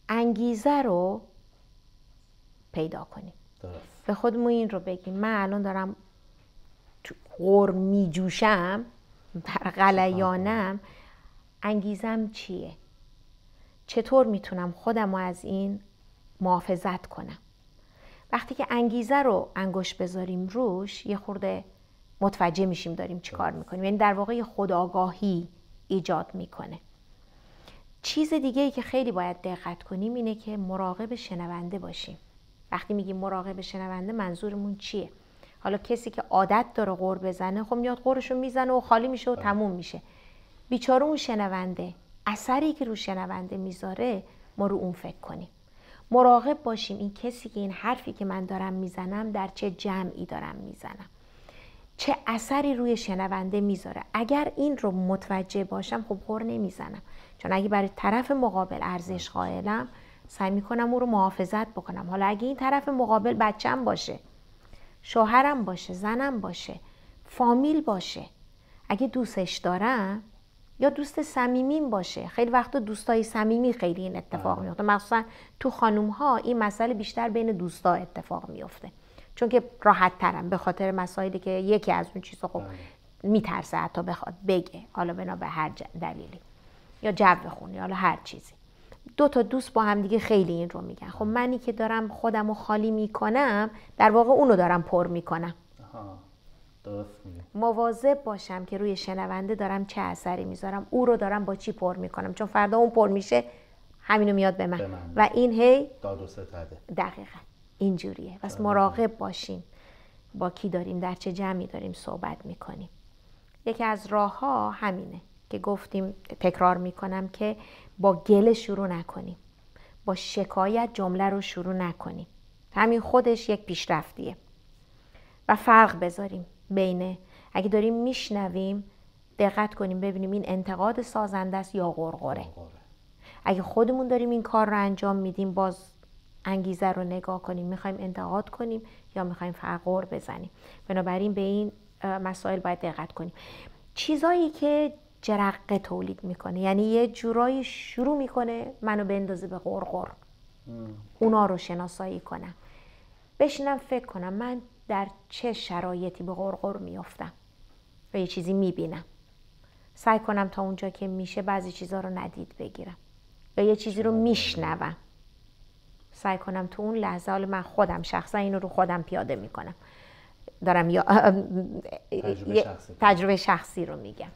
انگیزه رو پیدا کنیم به خودمون این رو بگیم من الان دارم غور میجوشم در غلیانم انگیزم چیه چطور میتونم خودم از این محافظت کنم وقتی که انگیزه رو انگوش بذاریم روش یه خورده متوجه میشیم داریم چیکار میکنیم یعنی در واقع خداگاهی ایجاد میکنه چیز دیگه ای که خیلی باید دقت کنیم اینه که مراقب شنونده باشیم وقتی میگیم مراقب شنونده منظورمون چیه حالا کسی که عادت داره قور بزنه خب میاد قورشو میزنه و خالی میشه و تموم میشه بیچاره اون شنونده اثری که رو شنونده میذاره ما رو اون فکر کنیم مراقب باشیم این کسی که این حرفی که من دارم میزنم در چه جمعی دارم میزنم چه اثری روی شنونده میذاره اگر این رو متوجه باشم خب پر نمیزنم چون اگه برای طرف مقابل ارزش بله. قائلم سعی میکنم او رو محافظت بکنم حالا اگه این طرف مقابل بچم باشه شوهرم باشه زنم باشه فامیل باشه اگه دوستش دارم یا دوست صمیمیم باشه خیلی وقتا دوستای صمیمی خیلی این اتفاق آره. میفته مخصوصا تو خانم ها این مسئله بیشتر بین دوستا اتفاق میفته چون که راحت ترم به خاطر مسائلی که یکی از اون چیزا خب آره. میترسه حتی بخواد بگه حالا بنا به هر دلیلی یا جو خونی، حالا هر چیزی دو تا دوست با هم دیگه خیلی این رو میگن خب منی که دارم خودمو خالی میکنم در واقع اونو دارم پر میکنم مواظب باشم که روی شنونده دارم چه اثری میذارم او رو دارم با چی پر میکنم چون فردا اون پر میشه همینو میاد به من, و این هی داد دقیقا اینجوریه پس مراقب باشیم با کی داریم در چه جمعی داریم صحبت میکنیم یکی از راه ها همینه که گفتیم تکرار میکنم که با گله شروع نکنیم با شکایت جمله رو شروع نکنیم همین خودش یک پیشرفتیه و فرق بذاریم بینه اگه داریم میشنویم دقت کنیم ببینیم این انتقاد سازنده است یا قرقره اگه خودمون داریم این کار رو انجام میدیم باز انگیزه رو نگاه کنیم میخوایم انتقاد کنیم یا میخوایم فقر بزنیم بنابراین به این مسائل باید دقت کنیم چیزایی که جرقه تولید میکنه یعنی یه جورایی شروع میکنه منو بندازه به غرغر اونا رو شناسایی کنم بشینم فکر کنم من در چه شرایطی به غرغر میافتم و یه چیزی میبینم سعی کنم تا اونجا که میشه بعضی چیزها رو ندید بگیرم یا یه چیزی رو میشنوم سعی کنم تو اون لحظه حال من خودم شخصا اینو رو خودم پیاده میکنم دارم یا تجربه شخصی, رو میگم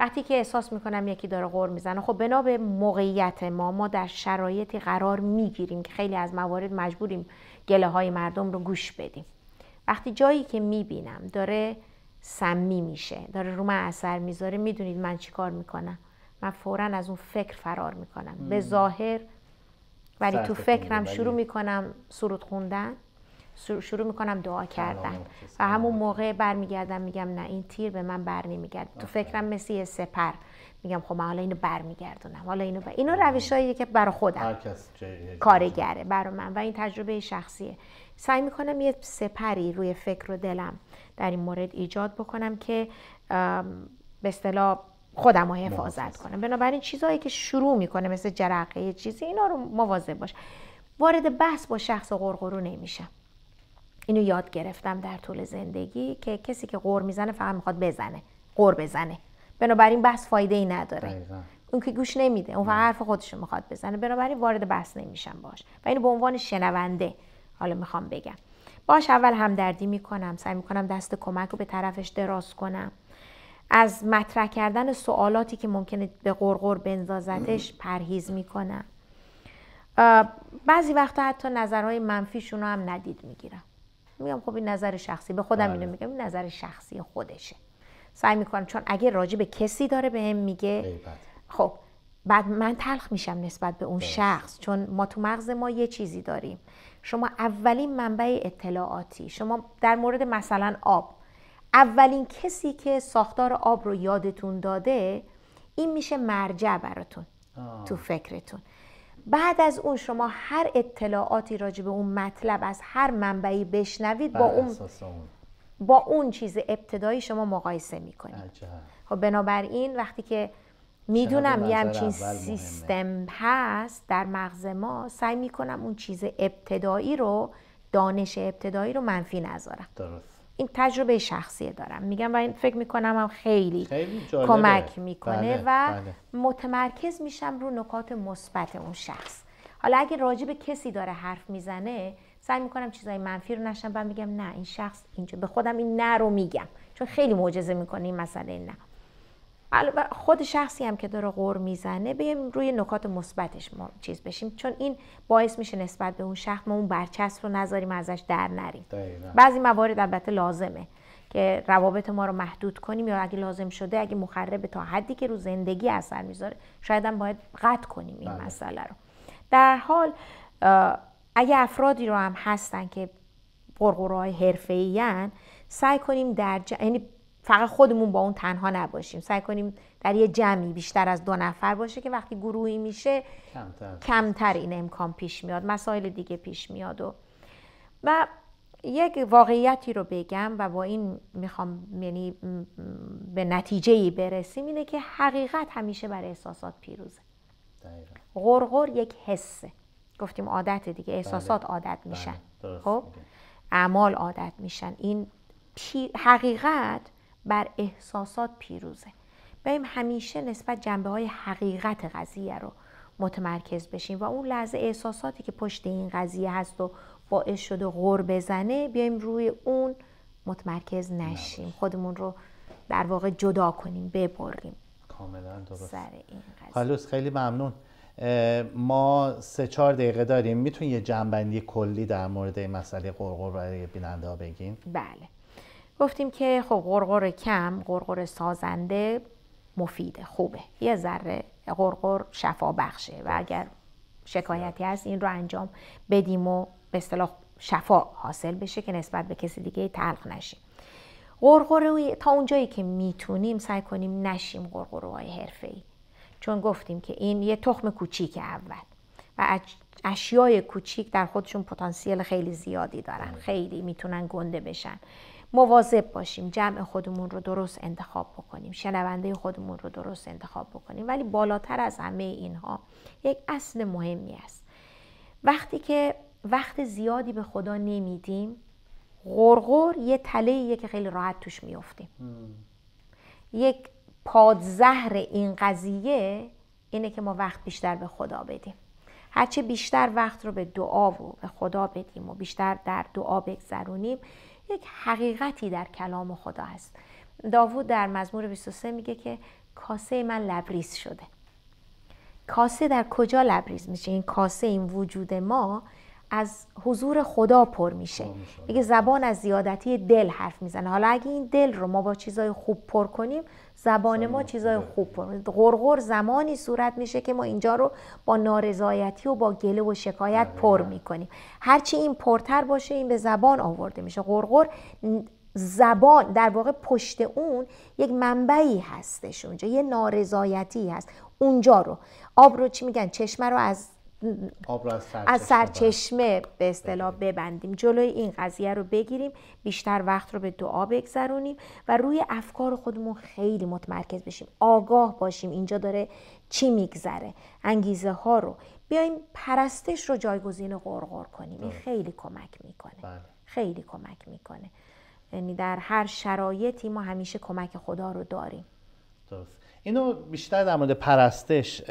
وقتی که احساس میکنم یکی داره غور میزنه خب بنا به موقعیت ما ما در شرایطی قرار میگیریم که خیلی از موارد مجبوریم گله های مردم رو گوش بدیم وقتی جایی که میبینم داره سمی میشه داره رو من اثر میذاره میدونید من چی کار میکنم من فورا از اون فکر فرار میکنم مم. به ظاهر ولی تو فکرم شروع میکنم سرود خوندن شروع میکنم دعا کردن و همون موقع برمیگردم میگم نه این تیر به من بر نمیگرد تو فکرم مثل یه سپر میگم خب من حالا اینو برمیگردونم حالا اینو روش اینو روشاییه که برای خودم کارگره برای من و این تجربه شخصیه سعی میکنم یه سپری روی فکر و دلم در این مورد ایجاد بکنم که به اصطلاح خودم رو حفاظت کنم بنابراین چیزهایی که شروع میکنه مثل جرقه چیزی اینا رو مواظب باش وارد بحث با شخص و قرقرو نمیشم اینو یاد گرفتم در طول زندگی که کسی که قور میزنه فقط میخواد بزنه قور بزنه بنابراین بحث فایده ای نداره دقیقا. اون که گوش نمیده اون فقط حرف خودش میخواد بزنه بنابراین وارد بحث نمیشم باش و اینو به عنوان شنونده حالا میخوام بگم باش اول همدردی میکنم سعی میکنم دست کمک رو به طرفش دراز کنم از مطرح کردن سوالاتی که ممکنه به قرقر بنزازتش پرهیز میکنم بعضی وقتا حتی نظرهای منفیشون رو هم ندید میگیرم میگم خب این نظر شخصی به خودم اینو بله. میگم این نظر شخصی خودشه سعی میکنم چون اگه راجع به کسی داره بهم میگه خب بعد من تلخ میشم نسبت به اون شخص چون ما تو مغز ما یه چیزی داریم شما اولین منبع اطلاعاتی شما در مورد مثلا آب اولین کسی که ساختار آب رو یادتون داده این میشه مرجع براتون تو فکرتون بعد از اون شما هر اطلاعاتی راجع به اون مطلب از هر منبعی بشنوید با اون, با اون چیز ابتدایی شما مقایسه میکنید خب بنابراین وقتی که میدونم یه همچین سیستم هست در مغز ما سعی میکنم اون چیز ابتدایی رو دانش ابتدایی رو منفی نذارم درست این تجربه شخصیه دارم میگم و فکر میکنم هم خیلی, کمک میکنه بله، و بله. متمرکز میشم رو نکات مثبت اون شخص حالا اگه راجع کسی داره حرف میزنه سعی میکنم چیزای منفی رو نشم و میگم نه این شخص اینجا به خودم این نه رو میگم چون خیلی معجزه میکنه این مسئله نه خود شخصی هم که داره غور میزنه بیم روی نکات مثبتش ما چیز بشیم چون این باعث میشه نسبت به اون شخص ما اون برچسب رو نذاریم ازش در نریم بعضی موارد البته لازمه که روابط ما رو محدود کنیم یا اگه لازم شده اگه مخربه تا حدی که رو زندگی اثر میذاره شاید هم باید قطع کنیم این بله. مسئله رو در حال اگه افرادی رو هم هستن که قرقرهای حرفه‌ایان سعی کنیم در یعنی فقط خودمون با اون تنها نباشیم سعی کنیم در یه جمعی بیشتر از دو نفر باشه که وقتی گروهی میشه کمتر, کمتر این امکان پیش میاد مسائل دیگه پیش میاد و و یک واقعیتی رو بگم و با این میخوام یعنی به نتیجه برسیم اینه که حقیقت همیشه برای احساسات پیروزه غرغر یک حسه گفتیم عادت دیگه بله. احساسات عادت میشن بله، خب اعمال عادت میشن این حقیقت بر احساسات پیروزه بیایم همیشه نسبت جنبه های حقیقت قضیه رو متمرکز بشیم و اون لحظه احساساتی که پشت این قضیه هست و باعث شده غور بزنه بیایم روی اون متمرکز نشیم خودمون رو در واقع جدا کنیم ببریم کاملا درست سر این قضیه خیلی ممنون ما سه چهار دقیقه داریم میتونی یه جنبندی کلی در مورد مسئله قرقر برای بیننده ها بگین؟ بله گفتیم که خب قرقر کم قرقر سازنده مفیده خوبه یه ذره قرقر شفا بخشه و اگر شکایتی هست این رو انجام بدیم و به اصطلاح شفا حاصل بشه که نسبت به کسی دیگه تلق نشیم غرغره تا اونجایی که میتونیم سعی کنیم نشیم قرقره های حرفه ای چون گفتیم که این یه تخم کوچیک اول و اشیای کوچیک در خودشون پتانسیل خیلی زیادی دارن بله. خیلی میتونن گنده بشن مواظب باشیم جمع خودمون رو درست انتخاب بکنیم شنونده خودمون رو درست انتخاب بکنیم ولی بالاتر از همه اینها یک اصل مهمی است وقتی که وقت زیادی به خدا نمیدیم غرغر یه تله که خیلی راحت توش میفتیم یک پادزهر این قضیه اینه که ما وقت بیشتر به خدا بدیم هرچه بیشتر وقت رو به دعا و به خدا بدیم و بیشتر در دعا بگذرونیم یک حقیقتی در کلام خدا هست داوود در مزمور 23 میگه که کاسه من لبریز شده کاسه در کجا لبریز میشه این کاسه این وجود ما از حضور خدا پر میشه میگه زبان از زیادتی دل حرف میزنه حالا اگه این دل رو ما با چیزای خوب پر کنیم زبان ما چیزای خوب پر غرغر زمانی صورت میشه که ما اینجا رو با نارضایتی و با گله و شکایت بله، پر بله. میکنیم هرچی این پرتر باشه این به زبان آورده میشه غرغر زبان در واقع پشت اون یک منبعی هستش اونجا یه نارضایتی هست اونجا رو آب رو چی میگن چشمه رو از آب را از سرچشمه, به اصطلاح ببندیم جلوی این قضیه رو بگیریم بیشتر وقت رو به دعا بگذرونیم و روی افکار خودمون خیلی متمرکز بشیم آگاه باشیم اینجا داره چی میگذره انگیزه ها رو بیایم پرستش رو جایگزین قرقر کنیم این بله. خیلی کمک میکنه بله. خیلی کمک میکنه یعنی در هر شرایطی ما همیشه کمک خدا رو داریم اینو بیشتر در مورد پرستش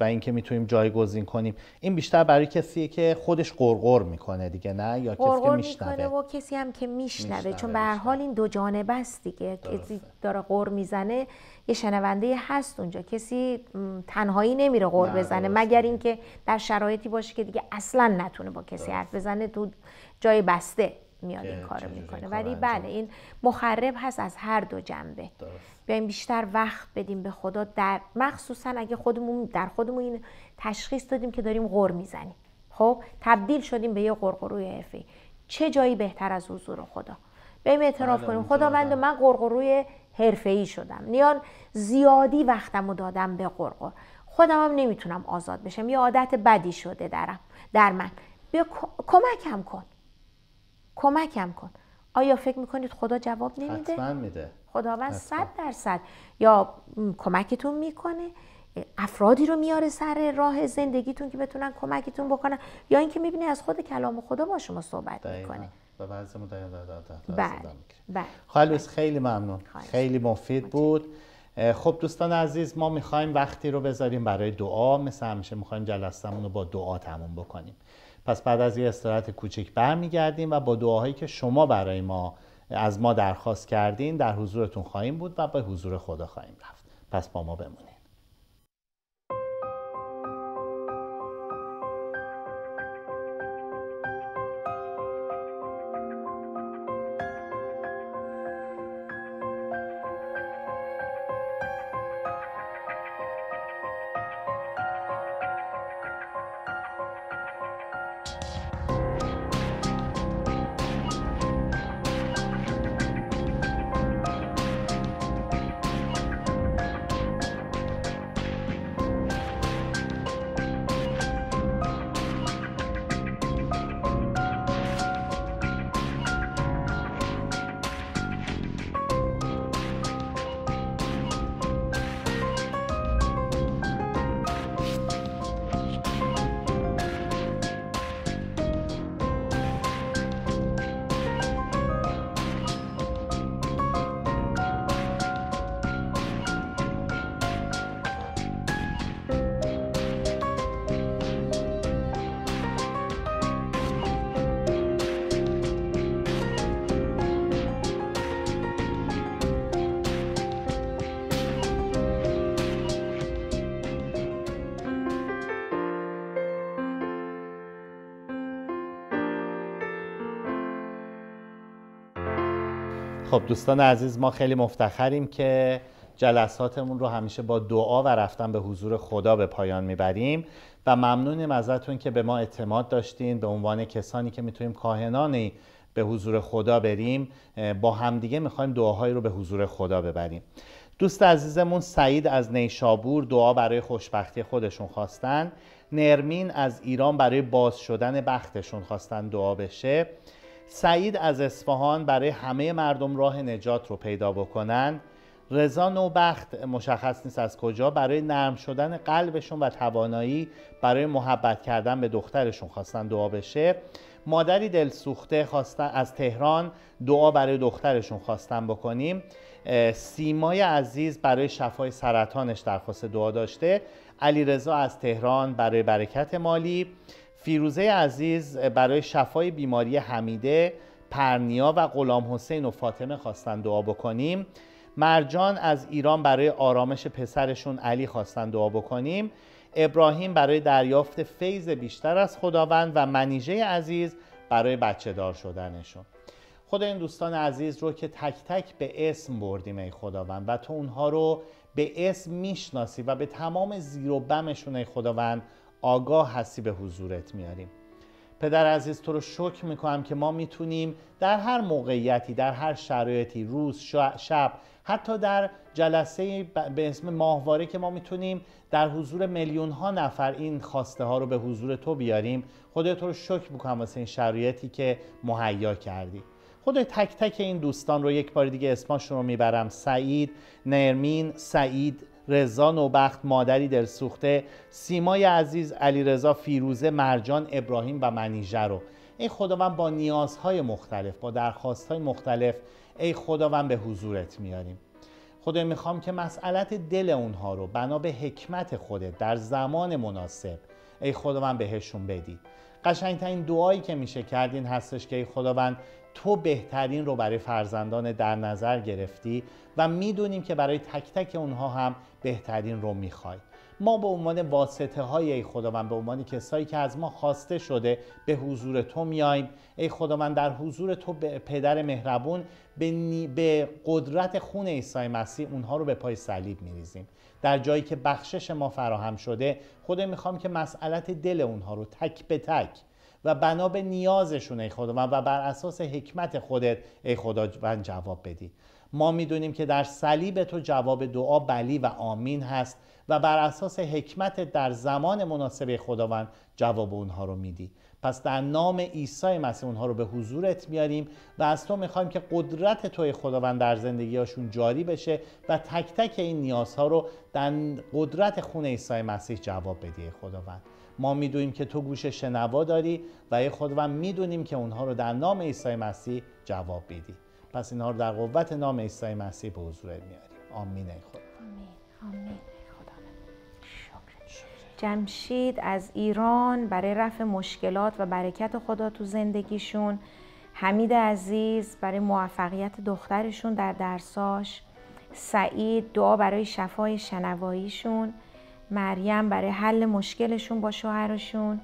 و اینکه میتونیم جایگزین کنیم این بیشتر برای کسیه که خودش قرقر میکنه دیگه نه یا کسی که میشنوه و کسی هم که میشنوه چون به هر حال این دو جانبه است دیگه کسی داره قر میزنه یه شنونده هست اونجا کسی تنهایی نمیره قر بزنه مگر اینکه در شرایطی باشه که دیگه اصلا نتونه با کسی حرف بزنه تو جای بسته میاد این کارو میکنه ولی بله این مخرب هست از هر دو جنبه بیایم بیشتر وقت بدیم به خدا در مخصوصا اگه خودمون در خودمون این تشخیص دادیم که داریم غر میزنیم خب تبدیل شدیم به یه قرقروی حرفی چه جایی بهتر از حضور خدا بیایم اعتراف بله، کنیم خداوند من قرقروی حرفه ای شدم نیان زیادی وقتمو دادم به قرقر خودم هم نمیتونم آزاد بشم یه عادت بدی شده درم در من کمکم کن کمکم کن آیا فکر میکنید خدا جواب نمیده؟ حتما میده خداوند صد درصد یا کمکتون میکنه افرادی رو میاره سر راه زندگیتون که بتونن کمکتون بکنن یا اینکه میبینی از خود کلام خدا با شما صحبت دقیقا. میکنه و بله, بله. خیلی ممنون خیلی مفید بود خب دوستان عزیز ما میخوایم وقتی رو بذاریم برای دعا مثل همیشه میخوایم جلستمون رو با دعا تموم بکنیم پس بعد از یه استراحت کوچک برمیگردیم و با دعاهایی که شما برای ما از ما درخواست کردین در حضورتون خواهیم بود و به حضور خدا خواهیم رفت پس با ما بمونید خب دوستان عزیز ما خیلی مفتخریم که جلساتمون رو همیشه با دعا و رفتن به حضور خدا به پایان میبریم و ممنونیم ازتون که به ما اعتماد داشتین به عنوان کسانی که میتونیم کاهنانی به حضور خدا بریم با همدیگه میخوایم دعاهایی رو به حضور خدا ببریم دوست عزیزمون سعید از نیشابور دعا برای خوشبختی خودشون خواستن نرمین از ایران برای باز شدن بختشون خواستن دعا بشه سعید از اصفهان برای همه مردم راه نجات رو پیدا بکنن رضا نوبخت مشخص نیست از کجا برای نرم شدن قلبشون و توانایی برای محبت کردن به دخترشون خواستن دعا بشه مادری دلسوخته خواستن از تهران دعا برای دخترشون خواستن بکنیم سیمای عزیز برای شفای سرطانش درخواست دعا داشته علی رضا از تهران برای برکت مالی فیروزه عزیز برای شفای بیماری حمیده پرنیا و غلام حسین و فاطمه خواستن دعا بکنیم مرجان از ایران برای آرامش پسرشون علی خواستن دعا بکنیم ابراهیم برای دریافت فیض بیشتر از خداوند و منیژه عزیز برای بچه دار شدنشون خدا این دوستان عزیز رو که تک تک به اسم بردیم ای خداوند و تو اونها رو به اسم میشناسی و به تمام زیر و بمشون ای خداوند آگاه هستی به حضورت میاریم پدر عزیز تو رو شکر میکنم که ما میتونیم در هر موقعیتی در هر شرایطی روز شب حتی در جلسه به اسم ماهواره که ما میتونیم در حضور میلیون ها نفر این خواسته ها رو به حضور تو بیاریم خدای تو رو شکر میکنم واسه این شرایطی که مهیا کردی خدای تک تک این دوستان رو یک بار دیگه اسمشون رو میبرم سعید نرمین سعید رضا نوبخت مادری در سیمای عزیز علیرضا فیروزه مرجان ابراهیم و منیژه رو ای خداوند با نیازهای مختلف با درخواستهای مختلف ای خداوند به حضورت میاریم خدا میخوام که مسئلت دل اونها رو بنا به حکمت خودت در زمان مناسب ای خداوند بهشون بدی قشنگترین دعایی که میشه کردین هستش که ای خداوند تو بهترین رو برای فرزندان در نظر گرفتی و میدونیم که برای تک تک اونها هم بهترین رو میخوای ما به عنوان واسطه های ای خداوند به عنوان کسایی که از ما خواسته شده به حضور تو میاییم ای خداوند در حضور تو به پدر مهربون به, به قدرت خون عیسی مسیح اونها رو به پای صلیب میریزیم در جایی که بخشش ما فراهم شده خدا میخوام که مسئلت دل اونها رو تک به تک و بنا به نیازشون ای خدا و بر اساس حکمت خودت ای خداوند جواب بدی ما میدونیم که در صلیب تو جواب دعا بلی و آمین هست و بر اساس حکمت در زمان مناسب خداوند جواب اونها رو میدی پس در نام عیسی مسیح اونها رو به حضورت میاریم و از تو میخوایم که قدرت توی خداوند در زندگیاشون جاری بشه و تک تک این نیازها رو در قدرت خون عیسی مسیح جواب بدی خداوند ما میدونیم که تو گوش شنوا داری و یه خداوند میدونیم که اونها رو در نام عیسی مسیح جواب بدی. پس اینها رو در قوت نام عیسی مسیح به حضورت میاریم آمین ای خدا آمین آمین جمشید از ایران برای رفع مشکلات و برکت خدا تو زندگیشون حمید عزیز برای موفقیت دخترشون در درساش سعید دعا برای شفای شنواییشون مریم برای حل مشکلشون با شوهرشون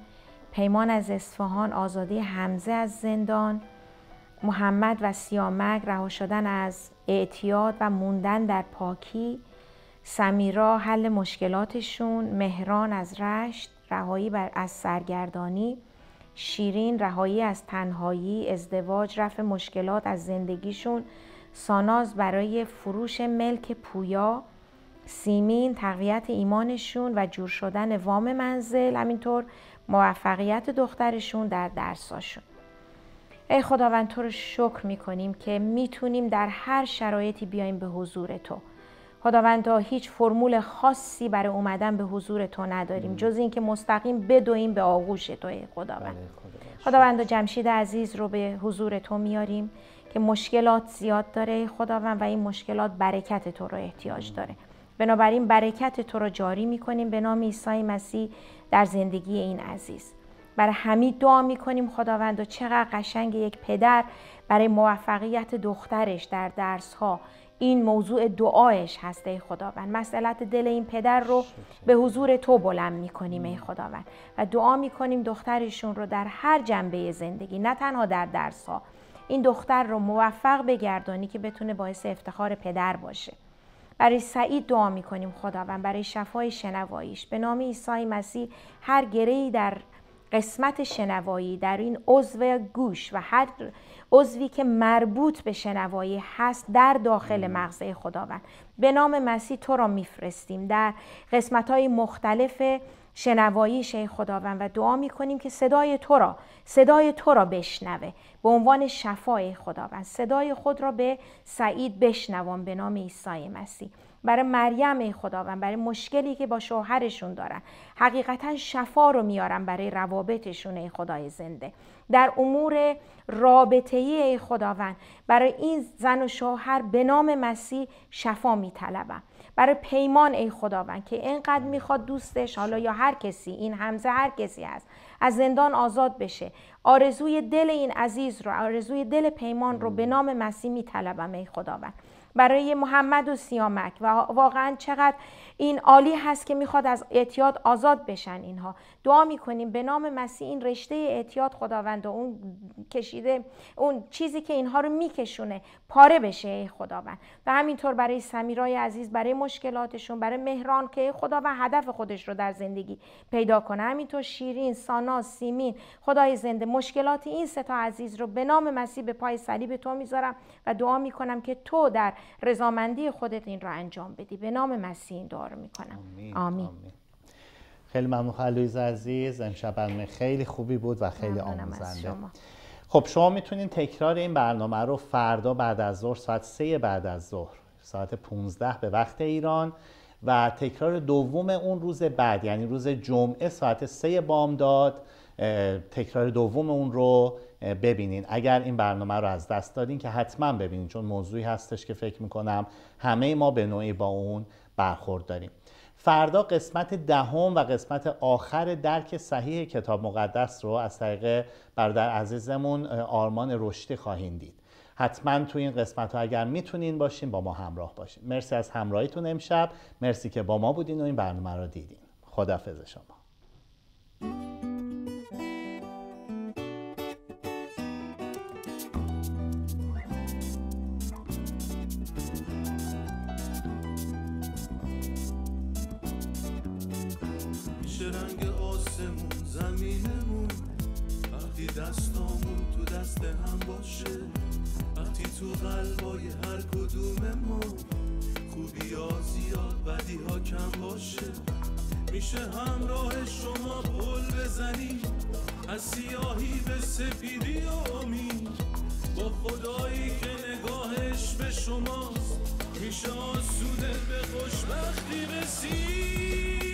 پیمان از اصفهان آزادی حمزه از زندان محمد و سیامک رها شدن از اعتیاد و موندن در پاکی سمیرا حل مشکلاتشون مهران از رشت رهایی بر از سرگردانی شیرین رهایی از تنهایی ازدواج رفع مشکلات از زندگیشون ساناز برای فروش ملک پویا سیمین تقویت ایمانشون و جور شدن وام منزل همینطور موفقیت دخترشون در درساشون ای خداوند تو رو شکر میکنیم که میتونیم در هر شرایطی بیایم به حضور تو خداوند هیچ فرمول خاصی برای اومدن به حضور تو نداریم جز اینکه مستقیم بدویم به آغوش تو ای خداوند بله، خداوند جمشید عزیز رو به حضور تو میاریم که مشکلات زیاد داره خداوند و این مشکلات برکت تو رو احتیاج داره بنابراین برکت تو را جاری میکنیم به نام عیسی مسیح در زندگی این عزیز برای همی دعا میکنیم خداوند و چقدر قشنگ یک پدر برای موفقیت دخترش در درس ها این موضوع دعایش هست ای خداوند مسئلت دل این پدر رو به حضور تو بلند میکنیم ای خداوند و دعا میکنیم دخترشون رو در هر جنبه زندگی نه تنها در درس این دختر رو موفق بگردانی که بتونه باعث افتخار پدر باشه برای سعید دعا می کنیم خداوند برای شفای شنواییش به نام عیسی مسیح هر ای در قسمت شنوایی در این عضو گوش و هر عضوی که مربوط به شنوایی هست در داخل مغزه خداوند به نام مسیح تو را میفرستیم در قسمت های مختلف شنواییش ای خداوند و دعا می کنیم که صدای تو را صدای تو را بشنوه به عنوان شفای خداوند صدای خود را به سعید بشنوان به نام عیسی مسیح برای مریم ای خداوند برای مشکلی که با شوهرشون دارن حقیقتا شفا رو میارن برای روابطشون ای خدای زنده در امور رابطه ای خداوند برای این زن و شوهر به نام مسیح شفا میطلبم برای پیمان ای خداوند که اینقدر میخواد دوستش حالا یا هر کسی این همزه هر کسی هست از زندان آزاد بشه آرزوی دل این عزیز رو آرزوی دل پیمان رو به نام مسیح میطلبم ای خداوند برای محمد و سیامک و واقعا چقدر این عالی هست که میخواد از اعتیاد آزاد بشن اینها دعا میکنیم به نام مسیح این رشته اعتیاد خداوند و اون کشیده اون چیزی که اینها رو میکشونه پاره بشه ای خداوند و همینطور برای سمیرای عزیز برای مشکلاتشون برای مهران که خداوند هدف خودش رو در زندگی پیدا کنه همینطور شیرین سانا سیمین خدای زنده مشکلات این سه تا عزیز رو به نام مسیح به پای صلیب تو میذارم و دعا میکنم که تو در رضامندی خودت این را انجام بدی به نام مسیح این میکنم آمین. خیلی ممنون خلویز عزیز امشب برنامه خیلی خوبی بود و خیلی آموزنده خب شما میتونید تکرار این برنامه رو فردا بعد از ظهر ساعت سه بعد از ظهر ساعت 15 به وقت ایران و تکرار دوم اون روز بعد یعنی روز جمعه ساعت سه بامداد تکرار دوم اون رو ببینین اگر این برنامه رو از دست دادین که حتما ببینین چون موضوعی هستش که فکر میکنم همه ما به نوعی با اون برخورد داریم فردا قسمت دهم و قسمت آخر درک صحیح کتاب مقدس رو از طریق برادر عزیزمون آرمان رشدی خواهید دید حتما تو این قسمت ها اگر میتونین باشین با ما همراه باشین مرسی از همراهیتون امشب مرسی که با ما بودین و این برنامه رو دیدین خدافز شما زمینمون وقتی دستامون تو دست هم باشه وقتی تو قلبای هر کدوم ما خوبی ها زیاد بدی ها کم باشه میشه همراه شما پل بزنی از سیاهی به سپیدی و امید با خدایی که نگاهش به شماست میشه آسوده به خوشبختی بسی.